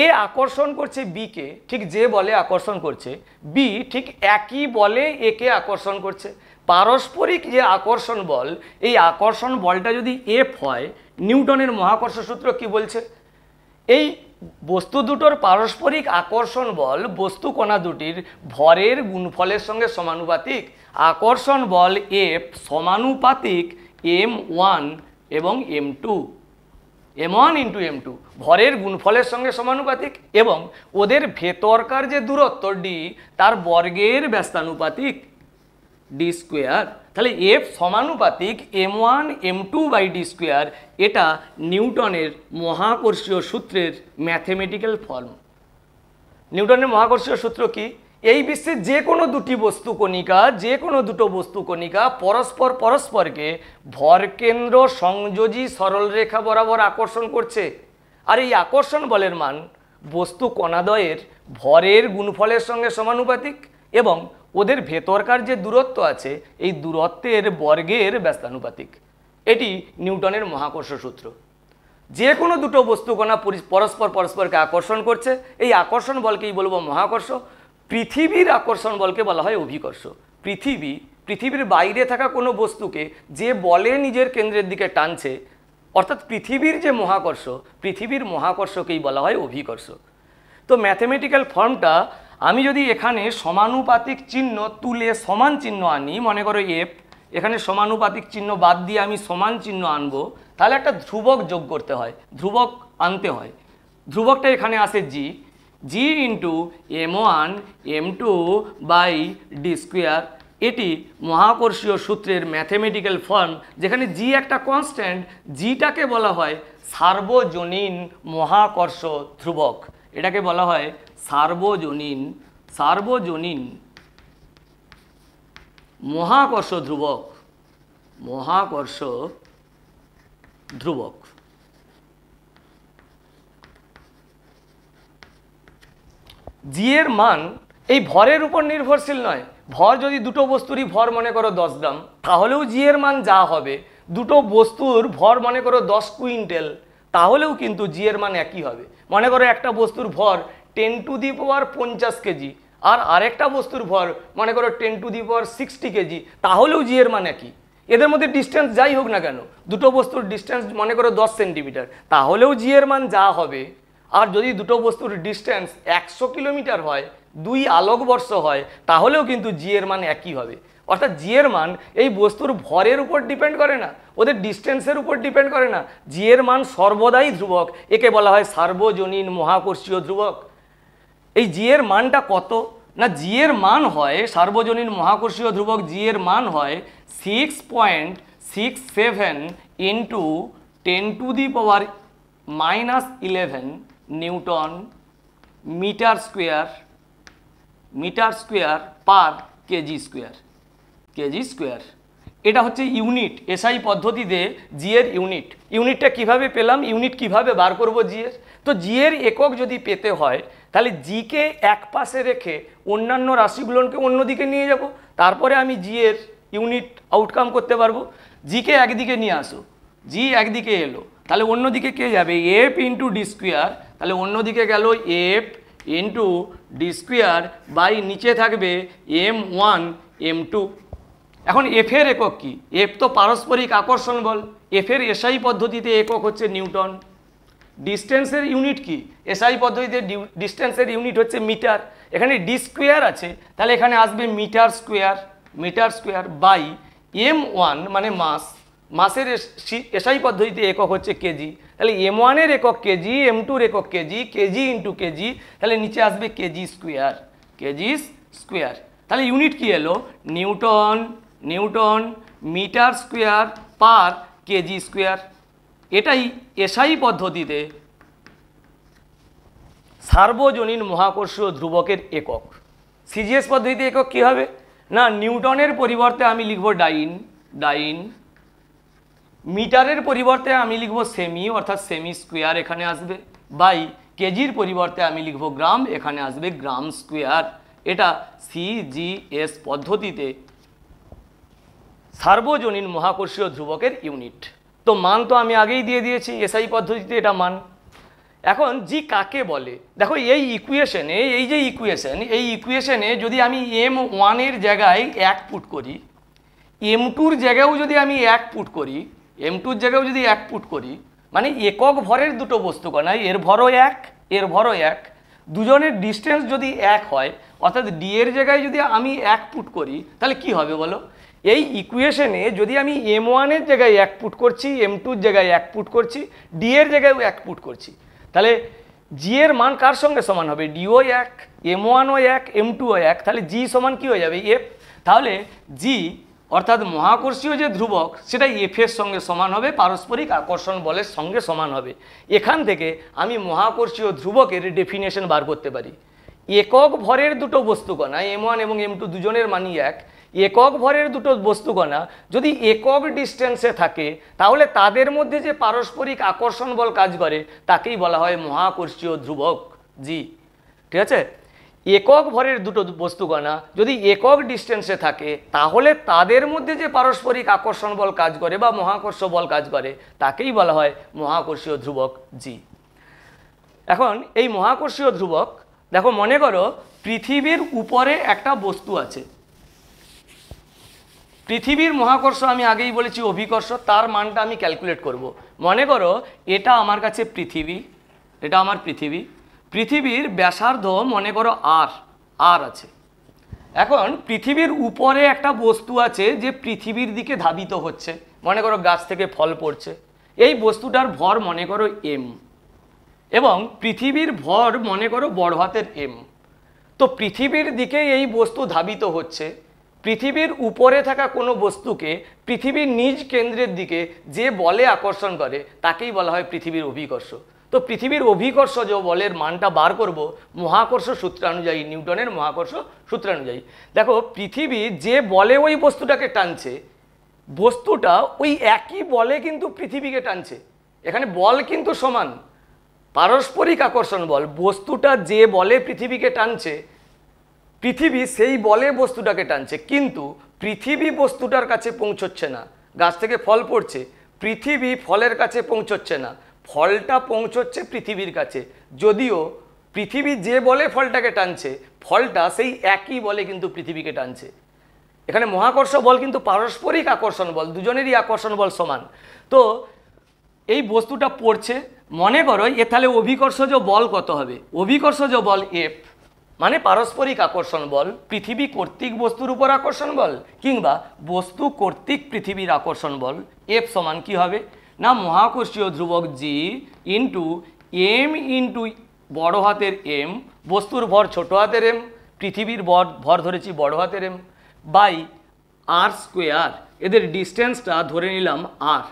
এ আকর্ষণ করছে বিকে ঠিক যে বলে আকর্ষণ করছে বি ঠিক একই বলে একে আকর্ষণ করছে পারস্পরিক যে আকর্ষণ বল এই আকর্ষণ বলটা যদি এফ হয় নিউটনের মহাকর্ষ সূত্র কি বলছে এই বস্তু দুটোর পারস্পরিক আকর্ষণ বল বস্তু কণা দুটির ভরের গুণফলের সঙ্গে সমানুপাতিক আকর্ষণ বল এফ সমানুপাতিক এম ওয়ান এবং M two M one into M two ভরের গুণফলের সঙ্গে সমানুপাতিক এবং ওদের ভেতরকার যে দূরত্ব ডি তার বর্গের ব্যস্তানুপাতিক ডি স্কোয়ার তাহলে এফ সমানুপাতিক M one M two by D square এটা নিউটনের মহাকর্ষীয় সূত্রের ম্যাথেমেটিক্যাল ফর্ম নিউটনের মহাকর্ষীয় সূত্র কি এই বিশ্বে যে কোনো দুটি বস্তু কণিকা যে কোনো দুটো বস্তু কণিকা পরস্পর পরস্পরকে ভরকেন্দ্র সংযোজী সরলরেখা বরাবর আকর্ষণ করছে আর এই আকর্ষণ বলের মান বস্তু কণাদয়ের ভরের গুণফলের সঙ্গে সমানুপাতিক এবং ওদের ভেতরকার যে দূরত্ব আছে এই দূরত্বের বর্গের ব্যস্তানুপাতিক এটি নিউটনের মহাকর্ষ সূত্র যে কোনো দুটো বস্তুকণা পরস্পর পরস্পরকে আকর্ষণ করছে এই আকর্ষণ বলকেই বলবো মহাকর্ষ পৃথিবীর আকর্ষণ বলকে বলা হয় অভিকর্ষ পৃথিবী পৃথিবীর বাইরে থাকা কোনো বস্তুকে যে বলে নিজের কেন্দ্রের দিকে টানছে অর্থাৎ পৃথিবীর যে মহাকর্ষ পৃথিবীর মহাকর্ষকেই বলা হয় অভিকর্ষ তো ম্যাথমেটিক্যাল ফর্মটা আমি যদি এখানে সমানুপাতিক চিহ্ন তুলে সমান চিহ্ন আনি মনে করো এফ এখানে সমানুপাতিক চিহ্ন বাদ দিয়ে আমি সমান চিহ্ন আনবো তাহলে একটা ধ্রুবক যোগ করতে হয় ধ্রুবক আনতে হয় ধ্রুবকটা এখানে আসে G G into M one M two by D square এটি মহাকর্ষীয় সূত্রের ম্যাথমেটিক্যাল ফর্ম যেখানে জি একটা কনস্ট্যান্ট জিটাকে বলা হয় সার্বজনীন মহাকর্ষ ধ্রুবক এটাকে বলা হয় সার্বজনীন সার্বজনীন মহাকর্ষ ধ্রুবক মহাকর্ষ ধ্রুবক জি এর মান এই ভরের উপর নির্ভরশীল নয় ভর যদি দুটো বস্তুরই ভর মনে করো দশ গ্রাম তাহলেও জি এর মান যা হবে দুটো বস্তুর ভর মনে করো দশ কুইন্টেল তাহলেও কিন্তু জি এর মান একই হবে মনে করো একটা বস্তুর ভর টেন টু দি পাওয়ার পঞ্চাশ কেজি আর আরেকটা বস্তুর ভর মনে করো ten to the power sixty kg তাহলেও জি এর মানে কি এদের মধ্যে ডিস্টেন্স যাই হোক না কেন দুটো বস্তুর ডিস্টেন্স মনে করো দশ সেন্টিমিটার তাহলেও জি এর মান যা হবে আর যদি দুটো বস্তুর ডিস্টেন্স একশো কিলোমিটার হয় দুই আলোকবর্ষ হয় তাহলেও কিন্তু জি এর মান একই হবে অর্থাৎ জি এর মান এই বস্তুর ভরের উপর ডিপেন্ড করে না ওদের ডিস্টেন্সের উপর ডিপেন্ড করে না জি এর মান সর্বদাই ধ্রুবক একে বলা হয় সার্বজনীন মহাকর্ষীয় ধ্রুবক এই জি এর মানটা কত না জি এর মান হয় সার্বজনীন মহাকর্ষীয় ধ্রুবক জি এর মান হয় six point six seven into ten to the power minus eleven newton metre square metre square per kg square kg square এটা হচ্ছে ইউনিট এসআই পদ্ধতিতে জি এর ইউনিট ইউনিটটা কিভাবে পেলাম ইউনিট কিভাবে বার করব জি এর তো জি এর একক যদি পেতে হয় তাহলে জিকে এক পাশে রেখে অন্যান্য রাশিগুলোকে অন্যদিকে নিয়ে যাব তারপরে আমি জি এর ইউনিট আউটকাম করতে পারবো জিকে একদিকে নিয়ে আসো জি একদিকে এলো তাহলে অন্যদিকে কে যাবে এফ ইন্টু ডি স্কোয়ার তাহলে অন্যদিকে গেল F into D square by নিচে থাকবে এম ওয়ান এম টু এখন এফের একক কি এফ তো পারস্পরিক আকর্ষণ বল এফের এসআই পদ্ধতিতে একক হচ্ছে নিউটন ডিস্টেন্সের ইউনিট কি এসআই পদ্ধতিতে ডিস্টেন্সের ইউনিট হচ্ছে মিটার এখানে ডি স্কোয়ার আছে তাহলে এখানে আসবে metre square metre square by M one মানে মাস মাসের এসআই পদ্ধতিতে একক হচ্ছে কেজি তাহলে এম ওয়ানের একক কেজি এম টুর একক কেজি কেজি ইন্টু কেজি তাহলে নিচে আসবে কেজি স্কোয়ার কেজি স্কোয়ার তাহলে ইউনিট কি এলো newton newton metre square per kg square এটাই এসআই পদ্ধতিতে সার্বজনীন মহাকর্ষীয় ধ্রুবকের একক সিজিএস পদ্ধতিতে একক কী হবে না নিউটনের পরিবর্তে আমি লিখব ডাইন ডাইন মিটারের পরিবর্তে আমি লিখব সেমি অর্থাৎ সেমি স্কোয়ার এখানে আসবে বাই কেজির পরিবর্তে আমি লিখব গ্রাম এখানে আসবে গ্রাম স্কোয়ার এটা সিজিএস পদ্ধতিতে সার্বজনীন মহাকর্ষীয় ধ্রুবকের ইউনিট তো মান তো আমি আগেই দিয়ে দিয়েছি এসআই পদ্ধতিতে এটা মান এখন জি কাকে বলে দেখো এই ইকুয়েশনে এই যে ইকুয়েশন এই ইকুয়েশনে যদি আমি এম ওয়ানের জায়গায় এক পুট করি এম টুর জায়গায়ও যদি আমি এক পুট করি এম টুর জায়গায়ও যদি এক পুট করি মানে একক ভরের দুটো বস্তু কণায় এর ভরও এক এর ভরও এক দুজনের ডিস্টেন্স যদি এক হয় অর্থাৎ ডি এর জায়গায় যদি আমি এক পুট করি তাহলে কি হবে বলো এই ইকুয়েশনে যদি আমি এম ওয়ানের জায়গায় এক পুট করছি এম টুর জায়গায় এক পুট করছি ডি এর জায়গায়ও এক পুট করছি তাহলে জি এর মান কার সঙ্গে সমান হবে ডিও এক এম ওয়ানও এক এম টুও এক তাহলে জি সমান কী হয়ে যাবে এফ তাহলে জি অর্থাৎ মহাকর্ষীয় যে ধ্রুবক সেটা এফের সঙ্গে সমান হবে পারস্পরিক আকর্ষণ বলের সঙ্গে সমান হবে এখান থেকে আমি মহাকর্ষীয় ধ্রুবকের ডেফিনেশন বার করতে পারি একক ভরের দুটো বস্তুকণা এম ওয়ান এবং এম টু দুজনের মানই এক একক ভরের দুটো বস্তুগণা যদি একক ডিস্টেন্সে থাকে তাহলে তাদের মধ্যে যে পারস্পরিক আকর্ষণ বল কাজ করে তাকেই বলা হয় মহাকর্ষীয় ধ্রুবক জি ঠিক আছে একক ভরের দুটো বস্তুগণা যদি একক ডিস্টেন্সে থাকে তাহলে তাদের মধ্যে যে পারস্পরিক আকর্ষণ বল কাজ করে বা মহাকর্ষ বল কাজ করে তাকেই বলা হয় মহাকর্ষীয় ধ্রুবক জি এখন এই মহাকর্ষীয় ধ্রুবক দেখো মনে করো পৃথিবীর উপরে একটা বস্তু আছে পৃথিবীর মহাকর্ষ আমি আগেই বলেছি অভিকর্ষ তার মানটা আমি ক্যালকুলেট করব। মনে করো এটা আমার কাছে পৃথিবী এটা আমার পৃথিবী পৃথিবীর ব্যাসার্ধ মনে করো আর আর আছে এখন পৃথিবীর উপরে একটা বস্তু আছে যে পৃথিবীর দিকে ধাবিত হচ্ছে মনে করো গাছ থেকে ফল পড়ছে এই বস্তুটার ভর মনে করো এম এবং পৃথিবীর ভর মনে করো বড় হাতের এম তো পৃথিবীর দিকে এই বস্তু ধাবিত হচ্ছে পৃথিবীর উপরে থাকা কোনো বস্তুকে পৃথিবীর নিজ কেন্দ্রের দিকে যে বলে আকর্ষণ করে তাকেই বলা হয় পৃথিবীর অভিকর্ষ তো পৃথিবীর অভিকর্ষ যে বলের মানটা বার করব মহাকর্ষ সূত্রানুযায়ী নিউটনের মহাকর্ষ সূত্রানুযায়ী দেখো পৃথিবী যে বলে ওই বস্তুটাকে টানছে বস্তুটা ওই একই বলে কিন্তু পৃথিবীকে টানছে এখানে বল কিন্তু সমান পারস্পরিক আকর্ষণ বল বস্তুটা যে বলে পৃথিবীকে টানছে পৃথিবী সেই বলে বস্তুটাকে টানছে কিন্তু পৃথিবী বস্তুটার কাছে পৌঁছচ্ছে না গাছ থেকে ফল পড়ছে পৃথিবী ফলের কাছে পৌঁছচ্ছে না ফলটা পৌঁছচ্ছে পৃথিবীর কাছে যদিও পৃথিবী যে বলে ফলটাকে টানছে ফলটা সেই একই বলে কিন্তু পৃথিবীকে টানছে এখানে মহাকর্ষ বল কিন্তু পারস্পরিক আকর্ষণ বল দুজনেরই আকর্ষণ বল সমান তো এই বস্তুটা পড়ছে মনে করো এ তাহলে অভিকর্ষজ বল কত হবে অভিকর্ষজ বল এফ মানে পারস্পরিক আকর্ষণ বল পৃথিবী কর্তৃক বস্তুর উপর আকর্ষণ বল কিংবা বস্তু কর্তৃক পৃথিবীর আকর্ষণ বল এফ সমান কি হবে না মহাকর্ষীয় ধ্রুবক জি ইন্টু এম ইন্টু বড় হাতের এম বস্তুর ভর ছোট হাতের এম পৃথিবীর ভর ভর ধরেছি বড় হাতের এম বাই আর স্কোয়ার এদের ডিস্টেন্সটা ধরে নিলাম আর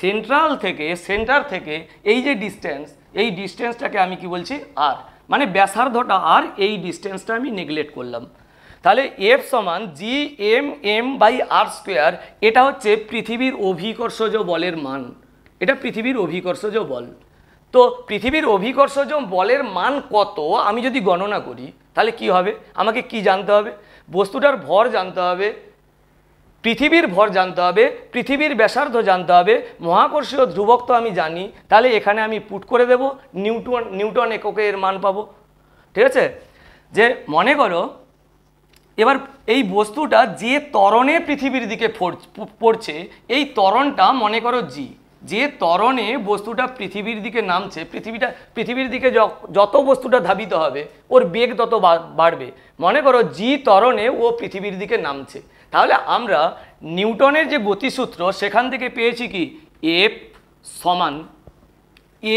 সেন্ট্রাল থেকে সেন্টার থেকে এই যে ডিস্টেন্স এই ডিস্টেন্সটাকে আমি কি বলছি আর মানে ব্যাসার্ধটা আর এই ডিস্টেন্সটা আমি নেগলেক্ট করলাম তাহলে এফ সমান G M M by R square এটা হচ্ছে পৃথিবীর অভিকর্ষজ বলের মান এটা পৃথিবীর অভিকর্ষজ বল তো পৃথিবীর অভিকর্ষজ বলের মান কত আমি যদি গণনা করি তাহলে কি হবে আমাকে কি জানতে হবে বস্তুটার ভর জানতে হবে পৃথিবীর ভর জানতে হবে পৃথিবীর ব্যাসার্ধ জানতে হবে মহাকর্ষীয় ধ্রুবক তো আমি জানি তাহলে এখানে আমি পুট করে দেব নিউটন নিউটন এককে এর মান পাবো ঠিক আছে যে মনে করো এবার এই বস্তুটা যে তরণে পৃথিবীর দিকে পড়ছে এই তরণটা মনে করো জি যে তরণে বস্তুটা পৃথিবীর দিকে নামছে পৃথিবীটা পৃথিবীর দিকে যত বস্তুটা ধাবিত হবে ওর বেগ তত বাড়বে মনে করো জি তরণে ও পৃথিবীর দিকে নামছে তাহলে আমরা নিউটনের যে গতিসূত্র সেখান থেকে পেয়েছি কি এফ সমান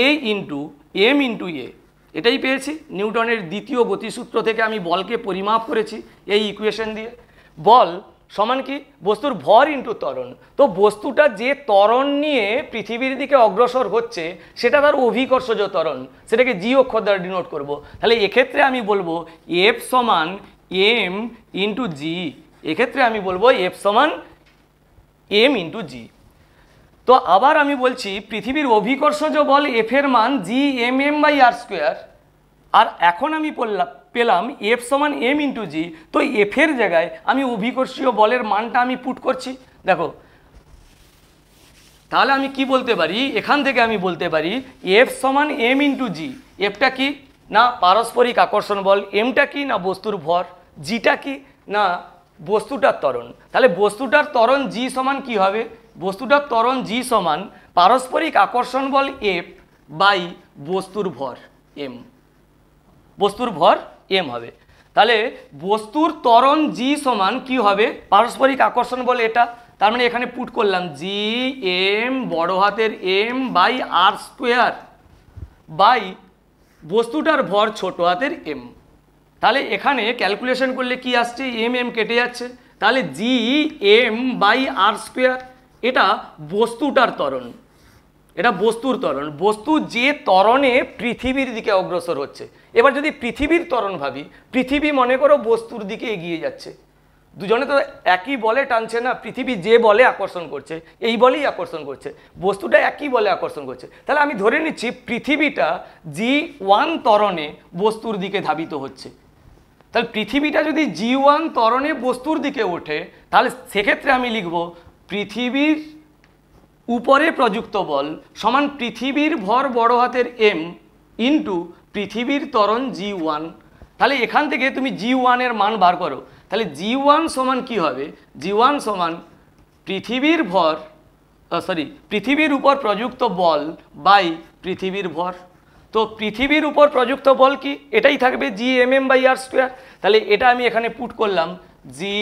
A into M into A এটাই পেয়েছি নিউটনের দ্বিতীয় গতিসূত্র থেকে আমি বলকে পরিমাপ করেছি এই ইকুয়েশন দিয়ে বল সমান কি বস্তুর ভর ইন্টু ত্বরণ তো বস্তুটা যে ত্বরণ নিয়ে পৃথিবীর দিকে অগ্রসর হচ্ছে সেটা তার অভিকর্ষজ ত্বরণ সেটাকে জি অক্ষর দ্বারা ডিনোট করব তাহলে এক্ষেত্রে আমি বলবো এফ সমান এম ইন্টু জি এক্ষেত্রে আমি বলবো এফ সমান এম ইন্টু জি তো আবার আমি বলছি পৃথিবীর অভিকর্ষজ বল এফের মান G M M by R square আর এখন আমি পড়লাম পেলাম এফ সমান এম ইন্টু জি তো এফের জায়গায় আমি অভিকর্ষীয় বলের মানটা আমি পুট করছি দেখো তাহলে আমি কি বলতে পারি এখান থেকে আমি বলতে পারি এফ সমান এম ইন্টু জি এফটা কি না পারস্পরিক আকর্ষণ বল এমটা কি না বস্তুর ভর জিটা কি না বস্তুটার ত্বরণ তাহলে বস্তুটার ত্বরণ জি সমান কি হবে বস্তুটার ত্বরণ জি সমান পারস্পরিক আকর্ষণ বল এফ বাই বস্তুর ভর এম বস্তুর ভর এম হবে তাহলে বস্তুর ত্বরণ জি সমান কি হবে পারস্পরিক আকর্ষণ বলে এটা তার মানে এখানে পুট করলাম জি এম বড় হাতের M by R square by বস্তুটার ভর ছোট হাতের এম তাহলে এখানে ক্যালকুলেশন করলে কি আসছে এম এম কেটে যাচ্ছে তাহলে G M by R square এটা বস্তুটার ত্বরণ এটা বস্তুর ত্বরণ বস্তু যে ত্বরণে পৃথিবীর দিকে অগ্রসর হচ্ছে এবার যদি পৃথিবীর ত্বরণ ভাবি পৃথিবী মনে করো বস্তুর দিকে এগিয়ে যাচ্ছে দুজনে তো একই বলে টানছে না পৃথিবী যে বলে আকর্ষণ করছে এই বলেই আকর্ষণ করছে বস্তুটা একই বলে আকর্ষণ করছে তাহলে আমি ধরে নিচ্ছি পৃথিবীটা জি ওয়ান ত্বরণে বস্তুর দিকে ধাবিত হচ্ছে তাহলে পৃথিবীটা যদি জি ওয়ান তরণে বস্তুর দিকে ওঠে তাহলে সেক্ষেত্রে আমি লিখব পৃথিবীর উপরে প্রযুক্ত বল সমান পৃথিবীর ভর বড় হাতের এম ইন্টু পৃথিবীর তরণ জি ওয়ান তাহলে এখান থেকে তুমি জি ওয়ানের মান বার করো তাহলে জি ওয়ান সমান কী হবে জি ওয়ান সমান পৃথিবীর ভর সরি পৃথিবীর উপর প্রযুক্ত বল বাই পৃথিবীর ভর তো পৃথিবীর উপর প্রযুক্ত বল কি এটাই থাকবে G M M by R square তাহলে এটা আমি এখানে পুট করলাম G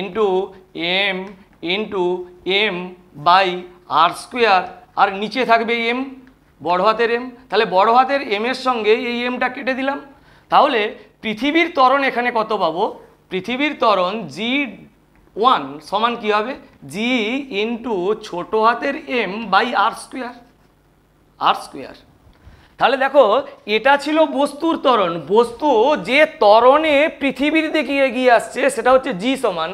into M into M by R square আর নিচে থাকবে এম বড় হাতের এম তাহলে বড় হাতের এমের সঙ্গে এই এমটা কেটে দিলাম তাহলে পৃথিবীর ত্বরণ এখানে কত পাবো পৃথিবীর তরণ জি ওয়ান সমান কী হবে জি ইন্টু ছোটো হাতের M by R square R square তাহলে দেখো এটা ছিল বস্তুর ত্বরণ বস্তু যে ত্বরণে পৃথিবীর দিকে এগিয়ে আসছে সেটা হচ্ছে জি সমান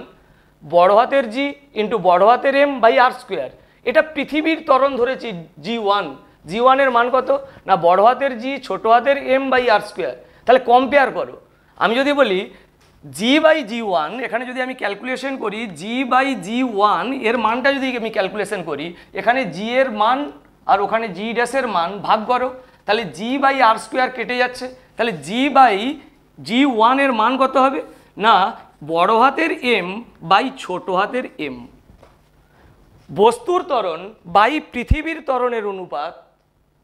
বড় হাতের জি ইন্টু বড় হাতের এম বাই আর স্কোয়ার এটা পৃথিবীর ত্বরণ ধরেছি জি ওয়ান জি ওয়ানের মান কত না বড় হাতের জি ছোটো হাতের এম বাই আর স্কোয়ার তাহলে কম্পেয়ার করো আমি যদি বলি জি বাই জি ওয়ান এখানে যদি আমি ক্যালকুলেশন করি জি বাই জি ওয়ান এর মানটা যদি আমি ক্যালকুলেশন করি এখানে জি এর মান আর ওখানে জি ড্যাসের মান ভাগ করো তাহলে জি বাই আর স্কোয়ার কেটে যাচ্ছে তাহলে জি বাই জি ওয়ানের মান কত হবে না বড় হাতের এম বাই ছোট হাতের এম বস্তুর তরণ বাই পৃথিবীর তরণের অনুপাত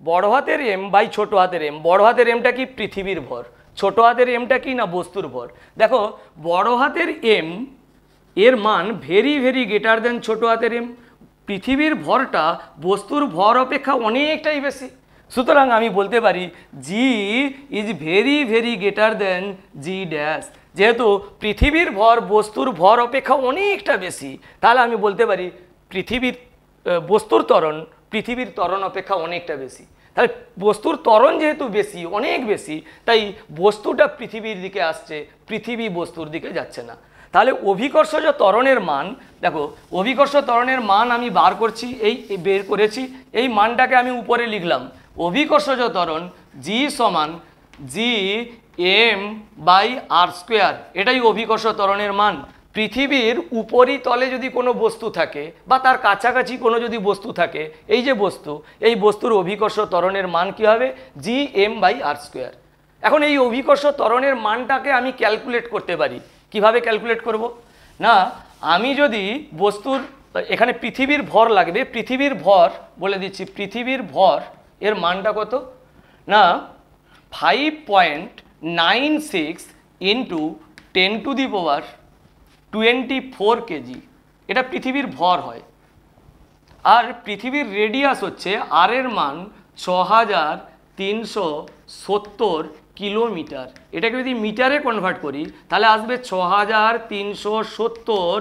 বড় হাতের এম বাই ছোট হাতের এম বড় হাতের এমটা কি পৃথিবীর ভর ছোট হাতের এমটা কি না বস্তুর ভর দেখো বড় হাতের এম এর মান ভেরি ভেরি গ্রেটার দেন ছোট হাতের এম পৃথিবীর ভরটা বস্তুর ভর অপেক্ষা অনেকটাই বেশি সুতরাং আমি বলতে পারি G is very very greater than G dash যেহেতু পৃথিবীর ভর বস্তুর ভর অপেক্ষা অনেকটা বেশি তাহলে আমি বলতে পারি পৃথিবীর বস্তুর ত্বরণ পৃথিবীর ত্বরণ অপেক্ষা অনেকটা বেশি তাহলে বস্তুর ত্বরণ যেহেতু বেশি অনেক বেশি তাই বস্তুটা পৃথিবীর দিকে আসছে পৃথিবী বস্তুর দিকে যাচ্ছে না তাহলে অভিকর্ষ যে ত্বরণের মান দেখো অভিকর্ষ ত্বরণের মান আমি বার করছি এই বের করেছি এই মানটাকে আমি উপরে লিখলাম অভিকর্ষজ ত্বরণ জি সমান G M by R square এটাই অভিকর্ষ ত্বরণের মান পৃথিবীর উপরিতলে তলে যদি কোনো বস্তু থাকে বা তার কাছাকাছি কোনো যদি বস্তু থাকে এই যে বস্তু এই বস্তুর অভিকর্ষ ত্বরণের মান কী হবে G M by R square এখন এই অভিকর্ষ ত্বরণের মানটাকে আমি ক্যালকুলেট করতে পারি কিভাবে ক্যালকুলেট করব না আমি যদি বস্তুর এখানে পৃথিবীর ভর লাগবে পৃথিবীর ভর বলে দিচ্ছি পৃথিবীর ভর এর মানটা কত না five point nine six into ten to the power twenty four kg এটা পৃথিবীর ভর হয় আর পৃথিবীর রেডিয়াস হচ্ছে আর এর মান ছ হাজার তিনশো সত্তর কিলোমিটার এটাকে যদি মিটারে কনভার্ট করি তাহলে আসবে ছ হাজার তিনশো সত্তর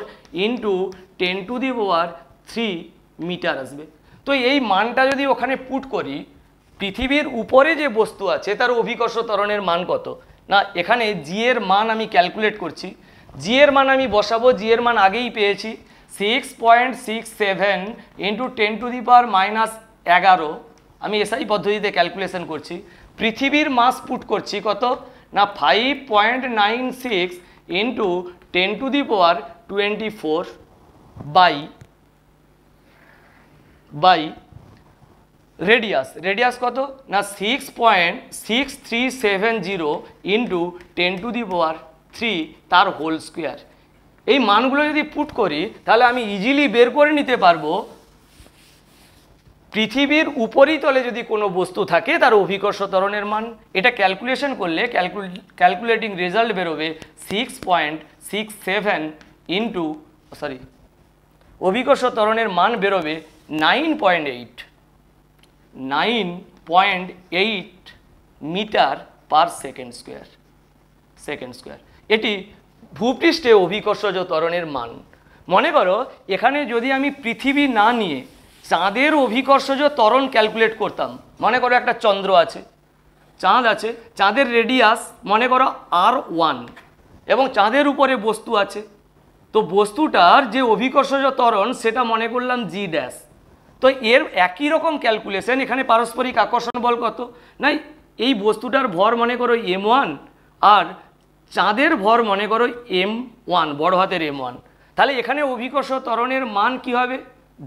into ten to the power three metre আসবে তো এই মানটা যদি ওখানে পুট করি পৃথিবীর উপরে যে বস্তু আছে তার অভিকর্ষ ত্বরণের মান কত না এখানে জি এর মান আমি ক্যালকুলেট করছি জি এর মান আমি বসাবো জি এর মান আগেই পেয়েছি six point six seven into ten to the power minus এগারো আমি এসআই পদ্ধতিতে ক্যালকুলেশন করছি পৃথিবীর মাস পুট করছি কত না five point nine six into ten to the power twenty four by by radius radius কত না six point six three seven zero into ten to the power three তার হোল স্কোয়ার এই মানগুলো যদি পুট করি তাহলে আমি ইজিলি বের করে নিতে পারবো পৃথিবীর উপরিতলে যদি কোনো বস্তু থাকে তার অভিকর্ষ ত্বরণের মান এটা ক্যালকুলেশন করলে ক্যালকুলেটিং রেজাল্ট বেরোবে six point six seven into sorry অভিকর্ষ ত্বরণের মান বেরোবে nine nine point eight point eight metre per second square second square এটি ভূপৃষ্ঠে অভিকর্ষজ ত্বরণের মান মনে করো এখানে যদি আমি পৃথিবী না নিয়ে চাঁদের অভিকর্ষজ ত্বরণ ক্যালকুলেট করতাম মনে করো একটা চন্দ্র আছে চাঁদ আছে চাঁদের রেডিয়াস মনে করো আর ওয়ান এবং চাঁদের উপরে বস্তু আছে তো বস্তুটার যে অভিকর্ষজ ত্বরণ সেটা মনে করলাম জি ড্যাশ তো এর একই রকম ক্যালকুলেশন এখানে পারস্পরিক আকর্ষণ বল কত নাই এই বস্তুটার ভর মনে করো এম ওয়ান আর চাঁদের ভর মনে করো এম ওয়ান বড় হাতের এম ওয়ান তাহলে এখানে অভিকর্ষ ত্বরণের মান কি হবে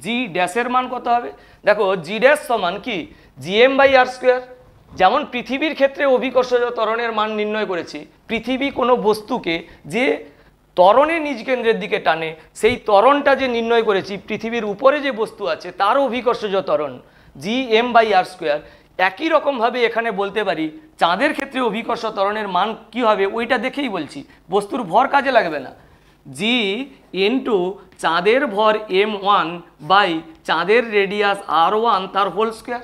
জি ড্যাশের মান কত হবে দেখো জি ড্যাশ সমান কি G M by R square যেমন পৃথিবীর ক্ষেত্রে অভিকর্ষ তরণের মান নির্ণয় করেছি পৃথিবী কোনো বস্তুকে যে নিজ নিজকেন্দ্রের দিকে টানে সেই তরণটা যে নির্ণয় করেছি পৃথিবীর উপরে যে বস্তু আছে তার অভিকর্ষজ তরণ G M by R square একই রকমভাবে এখানে বলতে পারি চাঁদের ক্ষেত্রে অভিকর্ষ তরণের মান কি হবে ওইটা দেখেই বলছি বস্তুর ভর কাজে লাগবে না জি এন টু চাঁদের ভর এম ওয়ান বাই চাঁদের রেডিয়াস আর ওয়ান তার হোল স্কোয়ার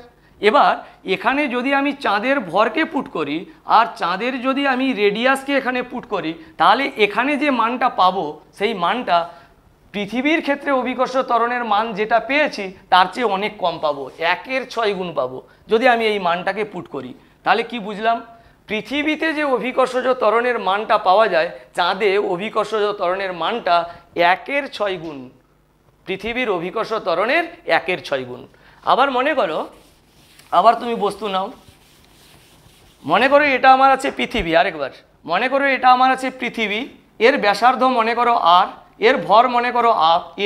এবার এখানে যদি আমি চাঁদের ভরকে পুট করি আর চাঁদের যদি আমি রেডিয়াসকে এখানে পুট করি তাহলে এখানে যে মানটা পাবো সেই মানটা পৃথিবীর ক্ষেত্রে অভিকর্ষ তরণের মান যেটা পেয়েছি তার চেয়ে অনেক কম পাবো একের ছয় গুণ পাবো যদি আমি এই মানটাকে পুট করি তাহলে কি বুঝলাম পৃথিবীতে যে অভিকর্ষজ তরণের মানটা পাওয়া যায় চাঁদে অভিকর্ষজ তরণের মানটা একের ছয় গুণ পৃথিবীর অভিকর্ষ তরণের একের ছয় গুণ আবার মনে করো আবার তুমি বস্তু নাও মনে করো এটা আমার আছে পৃথিবী আরেকবার মনে করো এটা আমার আছে পৃথিবী এর ব্যাসার্ধ মনে করো আর এর ভর মনে করো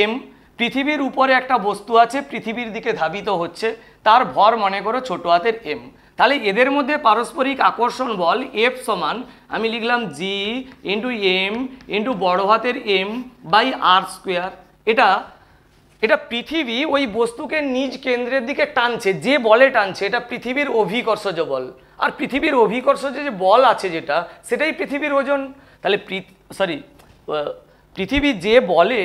এম পৃথিবীর উপরে একটা বস্তু আছে পৃথিবীর দিকে ধাবিত হচ্ছে তার ভর মনে করো ছোটো হাতের এম তাহলে এদের মধ্যে পারস্পরিক আকর্ষণ বল এফ সমান আমি লিখলাম জি ইন্টু এম ইন্টু বড় হাতের এম বাই আর স্কোয়ার এটা এটা পৃথিবী ওই বস্তুকে নিজ কেন্দ্রের দিকে টানছে যে বলে টানছে এটা পৃথিবীর অভিকর্ষজ বল আর পৃথিবীর অভিকর্ষজ যে বল আছে যেটা সেটাই পৃথিবীর ওজন তাহলে সরি পৃথিবী যে বলে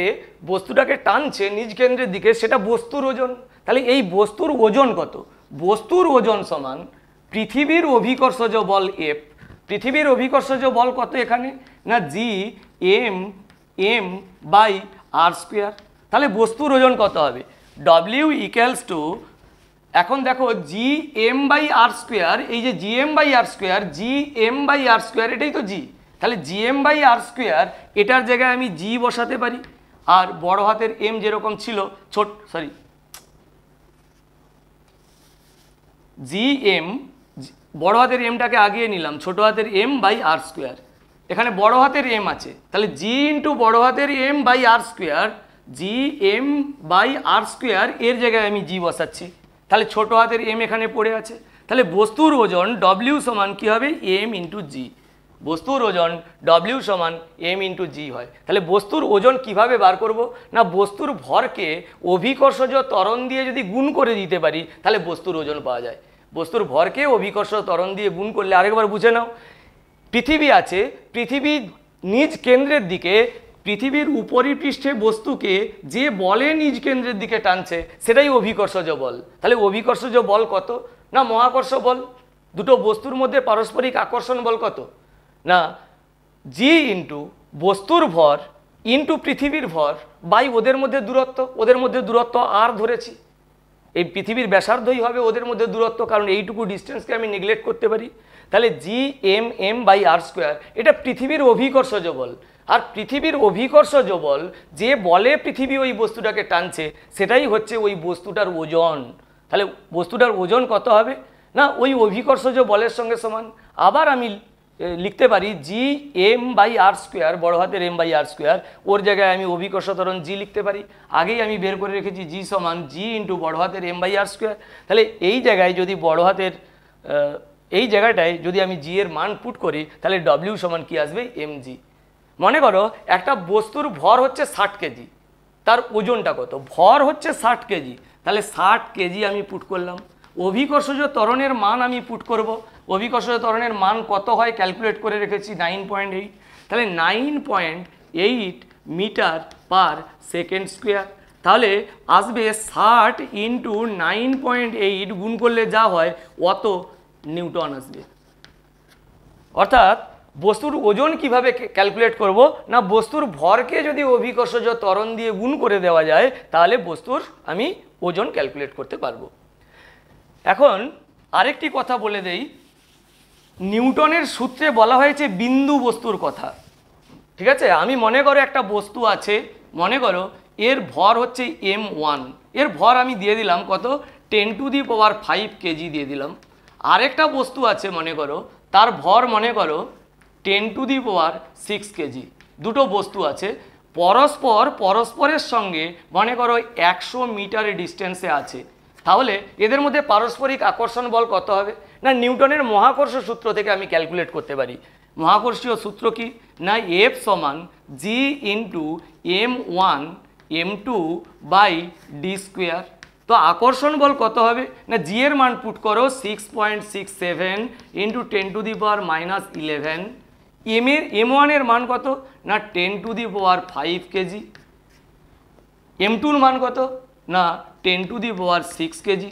বস্তুটাকে টানছে নিজ কেন্দ্রের দিকে সেটা বস্তুর ওজন তাহলে এই বস্তুর ওজন কত বস্তুর ওজন সমান পৃথিবীর অভিকর্ষজ বল এফ পৃথিবীর অভিকর্ষজ বল কত এখানে না G M M by R square তাহলে বস্তুর ওজন কত হবে ডব্লিউ ইক্যালস টু এখন দেখো G M by R square এই যে G M by R square G M by R square এটাই তো জি তাহলে G M by R square এটার জায়গায় আমি জি বসাতে পারি আর বড় হাতের এম যেরকম ছিল ছোট সরি জি এম বড় হাতের এমটাকে আগিয়ে নিলাম ছোট হাতের এম বাই আর স্কোয়ার এখানে বড় হাতের এম আছে তাহলে জি ইন্টু বড় হাতের M by R square G M by R square এর জায়গায় আমি জি বসাচ্ছি তাহলে ছোট হাতের এম এখানে পড়ে আছে তাহলে বস্তুর ওজন ডব্লিউ সমান কী হবে এম ইন্টু জি বস্তুর ওজন ডব্লিউ সমান এম ইন্টু জি হয় তাহলে বস্তুর ওজন কিভাবে বার করব না বস্তুর ভরকে অভিকর্ষজ ত্বরণ দিয়ে যদি গুণ করে দিতে পারি তাহলে বস্তুর ওজন পাওয়া যায় বস্তুর ভরকে অভিকর্ষ তরণ দিয়ে গুণ করলে আরেকবার বুঝে নাও পৃথিবী আছে পৃথিবী নিজ কেন্দ্রের দিকে পৃথিবীর উপরি পৃষ্ঠে বস্তুকে যে বলে নিজ কেন্দ্রের দিকে টানছে সেটাই অভিকর্ষজ বল তাহলে অভিকর্ষজ বল কত না মহাকর্ষ বল দুটো বস্তুর মধ্যে পারস্পরিক আকর্ষণ বল কত না জি ইন্টু বস্তুর ভর ইন্টু পৃথিবীর ভর বাই ওদের মধ্যে দূরত্ব ওদের মধ্যে দূরত্ব আর ধরেছি এই পৃথিবীর ব্যাসার্ধই হবে ওদের মধ্যে দূরত্ব কারণ এইটুকু ডিস্টেন্সকে আমি নেগলেক্ট করতে পারি তাহলে G M M by R square এটা পৃথিবীর অভিকর্ষজ বল আর পৃথিবীর অভিকর্ষজ বল যে বলে পৃথিবী ওই বস্তুটাকে টানছে সেটাই হচ্ছে ওই বস্তুটার ওজন তাহলে বস্তুটার ওজন কত হবে না ওই অভিকর্ষজ বলের সঙ্গে সমান আবার আমি লিখতে পারি G M by R square বড় হাতের এম বাই আর স্কোয়ার ওর জায়গায় আমি অভিকর্ষ ত্বরণ জি লিখতে পারি আগেই আমি বের করে রেখেছি জি সমান জি ইন্টু বড় হাতের এম বাই আর স্কোয়ার তাহলে এই জায়গায় যদি বড় হাতের এই জায়গাটায় যদি আমি জি এর মান পুট করি তাহলে ডব্লিউ সমান কি আসবে এম জি মনে করো একটা বস্তুর ভর হচ্ছে ষাট কেজি তার ওজনটা কত ভর হচ্ছে ষাট কেজি তাহলে ষাট কেজি আমি পুট করলাম অভিকর্ষজ তরণের মান আমি পুট করব অভিকর্ষজ তরণের মান কত হয় ক্যালকুলেট করে রেখেছি নাইন পয়েন্ট এইট তাহলে nine point eight metre per second square তাহলে আসবে ষাট ইন্টু নাইন পয়েন্ট এইট গুণ করলে যা হয় অত নিউটন আসবে অর্থাৎ বস্তুর ওজন কিভাবে ক্যালকুলেট করব না বস্তুর ভরকে যদি অভিকর্ষজ ত্বরণ দিয়ে গুণ করে দেওয়া যায় তাহলে বস্তুর আমি ওজন ক্যালকুলেট করতে পারবো এখন আরেকটি কথা বলে দেই নিউটনের সূত্রে বলা হয়েছে বিন্দু বস্তুর কথা ঠিক আছে আমি মনে করো একটা বস্তু আছে মনে করো এর ভর হচ্ছে এম ওয়ান এর ভর আমি দিয়ে দিলাম কত ten to the power five kg দিয়ে দিলাম আরেকটা বস্তু আছে মনে করো তার ভর মনে করো ten to the power six kg দুটো বস্তু আছে পরস্পর পরস্পরের সঙ্গে মনে করো একশো মিটারের ডিস্টেন্সে আছে তাহলে এদের মধ্যে পারস্পরিক আকর্ষণ বল কত হবে না নিউটনের মহাকর্ষ সূত্র থেকে আমি ক্যালকুলেট করতে পারি মহাকর্ষীয় সূত্র কি না এফ সমান G into M one M two by D square তো আকর্ষণ বল কত হবে না জি এর মান পুট করো six point six seven into ten to the power minus eleven M এর এম ওয়ানের মান কত না ten to the power five kg M টুর মান কত না ten to the power six kg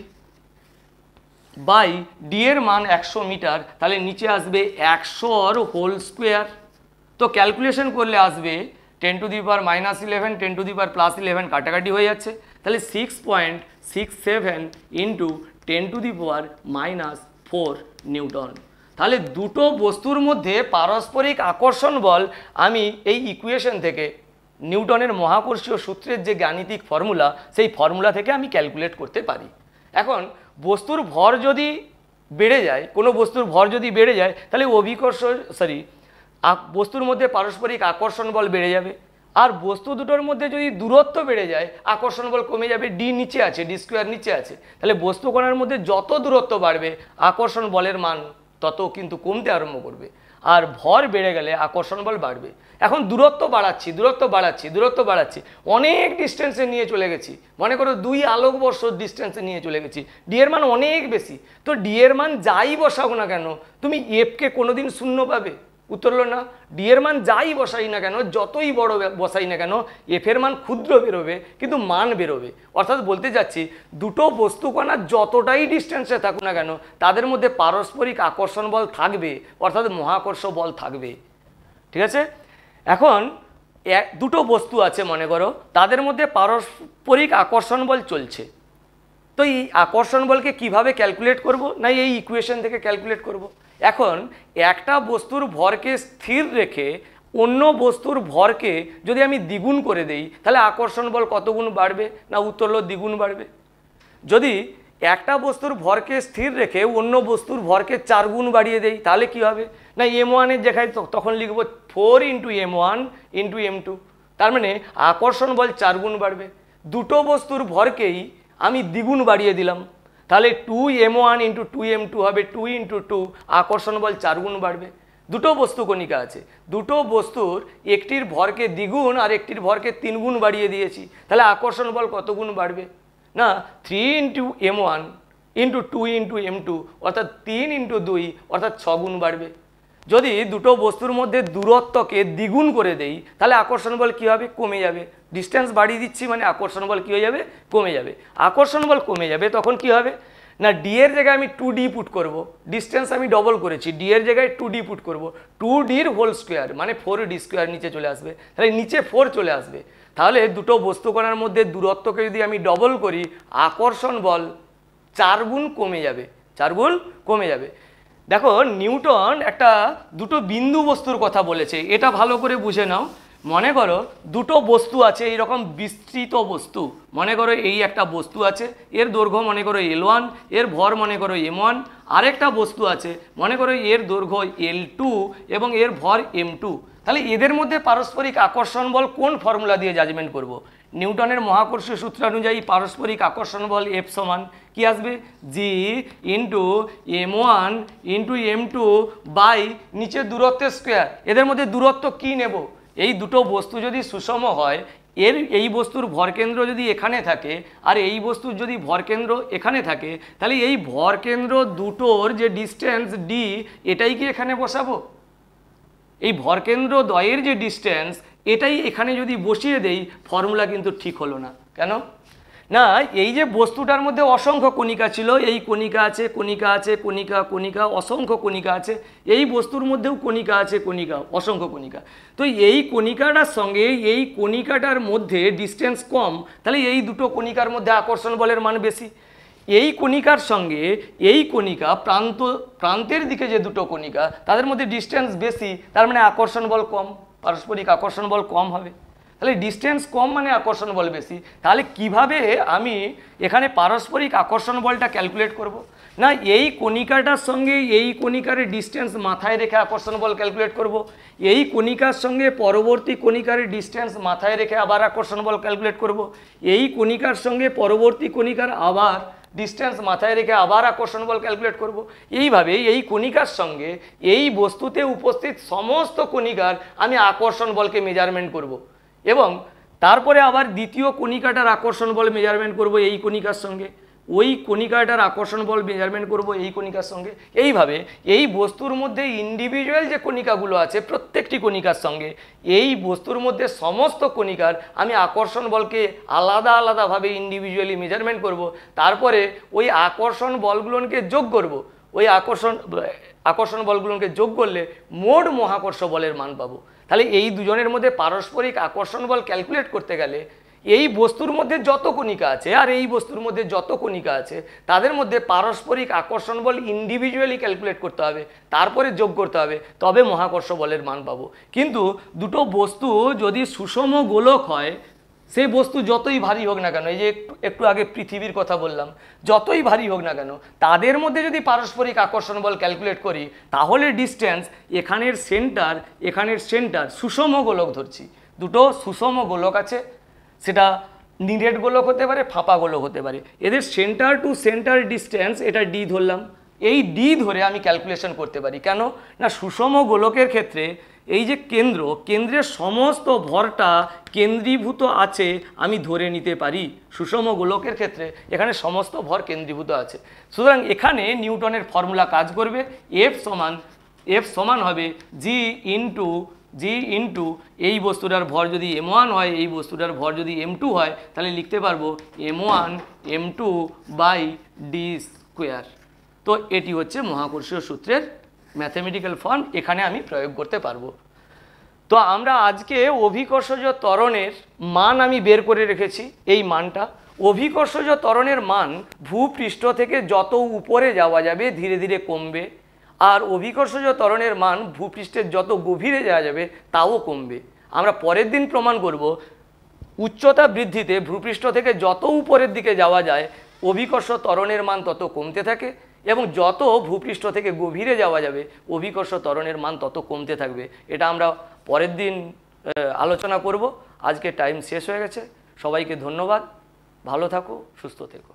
by D এর মান একশো মিটার তাহলে নিচে আসবে একশো একশোর হোল স্কোয়ার তো ক্যালকুলেশন করলে আসবে ten to the power minus eleven ten to the power plus eleven কাটাকাটি হয়ে যাচ্ছে তাহলে six point six seven into ten to the power minus four newton তাহলে দুটো বস্তুর মধ্যে পারস্পরিক আকর্ষণ বল আমি এই ইকুয়েশন থেকে নিউটনের মহাকর্ষীয় সূত্রের যে গাণিতিক ফর্মুলা সেই ফর্মুলা থেকে আমি ক্যালকুলেট করতে পারি এখন বস্তুর ভর যদি বেড়ে যায় কোনো বস্তুর ভর যদি বেড়ে যায় তাহলে অভিকর্ষ সরি বস্তুর মধ্যে পারস্পরিক আকর্ষণ বল বেড়ে যাবে আর বস্তু দুটোর মধ্যে যদি দূরত্ব বেড়ে যায় আকর্ষণ বল কমে যাবে ডি নিচে আছে ডি স্কোয়ার নিচে আছে তাহলে বস্তু মধ্যে যত দূরত্ব বাড়বে আকর্ষণ বলের মান তত কিন্তু কমতে আরম্ভ করবে আর ভর বেড়ে গেলে আকর্ষণ বল বাড়বে এখন দূরত্ব বাড়াচ্ছি দূরত্ব বাড়াচ্ছি দূরত্ব বাড়াচ্ছি অনেক ডিস্টেন্সে নিয়ে চলে গেছি মনে করো দুই আলোকবর্ষ ডিস্টেন্সে নিয়ে চলে গেছি ডি এর মান অনেক বেশি তো ডি এর মান যাই বসাও না কেন তুমি এফকে কোনোদিন শূন্য পাবে উত্তর হলো না ডি এর মান যাই বসাই না কেন যতই বড় বসাই না কেন এফ এর মান ক্ষুদ্র বেরোবে কিন্তু মান বেরোবে অর্থাৎ বলতে যাচ্ছি দুটো বস্তুকণা যতটাই ডিস্টেন্সে থাকুক না কেন তাদের মধ্যে পারস্পরিক আকর্ষণ বল থাকবে অর্থাৎ মহাকর্ষ বল থাকবে ঠিক আছে এখন এক দুটো বস্তু আছে মনে করো তাদের মধ্যে পারস্পরিক আকর্ষণ বল চলছে তো এই আকর্ষণ বলকে কিভাবে ক্যালকুলেট করব না এই ইকুয়েশন থেকে ক্যালকুলেট করব এখন একটা বস্তুর ভরকে স্থির রেখে অন্য বস্তুর ভরকে যদি আমি দ্বিগুণ করে দেই তাহলে আকর্ষণ বল কতগুণ বাড়বে না উত্তর হল দ্বিগুণ বাড়বে যদি একটা বস্তুর ভরকে স্থির রেখে অন্য বস্তুর ভরকে চার গুণ বাড়িয়ে দেই তাহলে কি হবে না এম ওয়ানের জায়গায় তখন লিখব four into M one into M two তার মানে আকর্ষণ বল চার গুণ বাড়বে দুটো বস্তুর ভরকেই আমি দ্বিগুণ বাড়িয়ে দিলাম তাহলে two M one into two M two হবে টু ইন্টু টু আকর্ষণ বল চারগুণ বাড়বে দুটো বস্তু কণিকা আছে দুটো বস্তুর একটির ভরকে দ্বিগুণ আর একটির ভরকে তিনগুণ বাড়িয়ে দিয়েছি তাহলে আকর্ষণ বল কত গুণ বাড়বে না three into M one into two into M two অর্থাৎ তিন ইন্টু দুই অর্থাৎ ছগুণ বাড়বে যদি দুটো বস্তুর মধ্যে দূরত্বকে দ্বিগুণ করে দেই তাহলে আকর্ষণ বল কী হবে কমে যাবে ডিস্ট্যান্স বাড়িয়ে দিচ্ছি মানে আকর্ষণ বল কী হয়ে যাবে কমে যাবে আকর্ষণ বল কমে যাবে তখন কি হবে না ডি এর জায়গায় আমি টু ডি পুট করবো ডিস্টেন্স আমি ডবল করেছি ডি এর জায়গায় টু ডি পুট করব টু ডির হোল স্কোয়ার মানে ফোর ডি স্কোয়ার নিচে চলে আসবে তাহলে নিচে ফোর চলে আসবে তাহলে দুটো বস্তু করার মধ্যে দূরত্বকে যদি আমি ডবল করি আকর্ষণ বল চার গুণ কমে যাবে চার গুণ কমে যাবে দেখো নিউটন একটা দুটো বিন্দু বস্তুর কথা বলেছে এটা ভালো করে বুঝে নাও মনে করো দুটো বস্তু আছে এইরকম বিস্তৃত বস্তু মনে করো এই একটা বস্তু আছে এর দৈর্ঘ্য মনে করো এল ওয়ান এর ভর মনে করো এম ওয়ান আরেকটা বস্তু আছে মনে করো এর দৈর্ঘ্য এল টু এবং এর ভর এম টু তাহলে এদের মধ্যে পারস্পরিক আকর্ষণ বল কোন ফর্মুলা দিয়ে জাজমেন্ট করব। নিউটনের মহাকর্ষ সূত্র অনুযায়ী পারস্পরিক আকর্ষণ বল এফ সমান কি আসবে G into M one into M two by নিচে দূরত্বের স্কোয়ার এদের মধ্যে দূরত্ব কি নেব এই দুটো বস্তু যদি সুষম হয় এর এই বস্তুর ভরকেন্দ্র যদি এখানে থাকে আর এই বস্তুর যদি ভরকেন্দ্র এখানে থাকে তাহলে এই ভরকেন্দ্র দুটোর যে ডিস্টেন্স ডি এটাই কি এখানে বসাবো এই ভরকেন্দ্র দয়ের যে ডিস্টেন্স এটাই এখানে যদি বসিয়ে দেই ফর্মুলা কিন্তু ঠিক হলো না কেন না এই যে বস্তুটার মধ্যে অসংখ্য কণিকা ছিল এই কণিকা আছে কণিকা আছে কণিকা কণিকা অসংখ্য কণিকা আছে এই বস্তুর মধ্যেও কণিকা আছে কণিকা অসংখ্য কণিকা তো এই কণিকাটার সঙ্গে এই কণিকাটার মধ্যে ডিস্টেন্স কম তাহলে এই দুটো কণিকার মধ্যে আকর্ষণ বলের মান বেশি এই কণিকার সঙ্গে এই কণিকা প্রান্ত প্রান্তের দিকে যে দুটো কণিকা তাদের মধ্যে ডিস্টেন্স বেশি তার মানে আকর্ষণ বল কম পারস্পরিক আকর্ষণ বল কম হবে তাহলে ডিস্টেন্স কম মানে আকর্ষণ বল বেশি তাহলে কিভাবে আমি এখানে পারস্পরিক আকর্ষণ বলটা ক্যালকুলেট করব। না এই কণিকাটার সঙ্গে এই কণিকার ডিস্টেন্স মাথায় রেখে আকর্ষণ বল ক্যালকুলেট করব। এই কণিকার সঙ্গে পরবর্তী কণিকার ডিস্টেন্স মাথায় রেখে আবার আকর্ষণ বল ক্যালকুলেট করব। এই কণিকার সঙ্গে পরবর্তী কণিকার আবার ডিস্টেন্স মাথায় রেখে আবার আকর্ষণ বল ক্যালকুলেট করব এইভাবে এই কণিকার সঙ্গে এই বস্তুতে উপস্থিত সমস্ত কণিকার আমি আকর্ষণ বলকে মেজারমেন্ট করব এবং তারপরে আবার দ্বিতীয় কণিকাটার আকর্ষণ বল মেজারমেন্ট করব এই কণিকার সঙ্গে ওই কণিকাটার আকর্ষণ বল মেজারমেন্ট করব এই কণিকার সঙ্গে এইভাবে এই বস্তুর মধ্যে ইন্ডিভিজুয়াল যে কণিকাগুলো আছে প্রত্যেকটি কণিকার সঙ্গে এই বস্তুর মধ্যে সমস্ত কণিকার আমি আকর্ষণ বলকে আলাদা আলাদাভাবে ইন্ডিভিজুয়ালি মেজারমেন্ট করব তারপরে ওই আকর্ষণ বলগুলোকে যোগ করব ওই আকর্ষণ আকর্ষণ বলগুলোকে যোগ করলে মোট মহাকর্ষ বলের মান পাবো তাহলে এই দুজনের মধ্যে পারস্পরিক আকর্ষণ বল ক্যালকুলেট করতে গেলে এই বস্তুর মধ্যে যত কণিকা আছে আর এই বস্তুর মধ্যে যত কণিকা আছে তাদের মধ্যে পারস্পরিক আকর্ষণ বল ইন্ডিভিজুয়ালি ক্যালকুলেট করতে হবে তারপরে যোগ করতে হবে তবে মহাকর্ষ বলের মান পাবো কিন্তু দুটো বস্তু যদি সুষম গোলক হয় সেই বস্তু যতই ভারী হোক না কেন এই যে একটু আগে পৃথিবীর কথা বললাম যতই ভারী হোক না কেন তাদের মধ্যে যদি পারস্পরিক আকর্ষণ বল ক্যালকুলেট করি তাহলে ডিস্টেন্স এখানের সেন্টার এখানের সেন্টার সুষম গোলক ধরছি দুটো সুষম গোলক আছে সেটা নিরেট গোলক হতে পারে ফাঁপা গোলক হতে পারে এদের সেন্টার টু সেন্টার ডিস্ট্যান্স এটা ডি ধরলাম এই ডি ধরে আমি ক্যালকুলেশন করতে পারি কেন না সুষম গোলকের ক্ষেত্রে এই যে কেন্দ্র কেন্দ্রের সমস্ত ভরটা কেন্দ্রীভূত আছে আমি ধরে নিতে পারি সুষম গোলকের ক্ষেত্রে এখানে সমস্ত ভর কেন্দ্রীভূত আছে সুতরাং এখানে নিউটনের ফর্মুলা কাজ করবে এফ সমান এফ সমান হবে জি ইন্টু জি ইন্টু এই বস্তুটার ভর যদি এম ওয়ান হয় এই বস্তুটার ভর যদি এম টু হয় তাহলে লিখতে পারবো M one M two by D square তো এটি হচ্ছে মহাকর্ষীয় সূত্রের ম্যাথমেটিক্যাল ফর্ম এখানে আমি প্রয়োগ করতে পারবো তো আমরা আজকে অভিকর্ষজ তরণের মান আমি বের করে রেখেছি এই মানটা অভিকর্ষজ তরণের মান ভূপৃষ্ঠ থেকে যত উপরে যাওয়া যাবে ধীরে ধীরে কমবে আর অভিকর্ষজ তরণের মান ভূপৃষ্ঠের যত গভীরে যাওয়া যাবে তাও কমবে আমরা পরের দিন প্রমাণ করব উচ্চতা বৃদ্ধিতে ভূপৃষ্ঠ থেকে যত উপরের দিকে যাওয়া যায় অভিকর্ষ তরণের মান তত কমতে থাকে এবং যত ভূপৃষ্ঠ থেকে গভীরে যাওয়া যাবে অভিকর্ষ ত্বরণের মান তত কমতে থাকবে এটা আমরা পরের দিন আলোচনা করব আজকে টাইম শেষ হয়ে গেছে সবাইকে ধন্যবাদ ভালো থাকো সুস্থ থেকো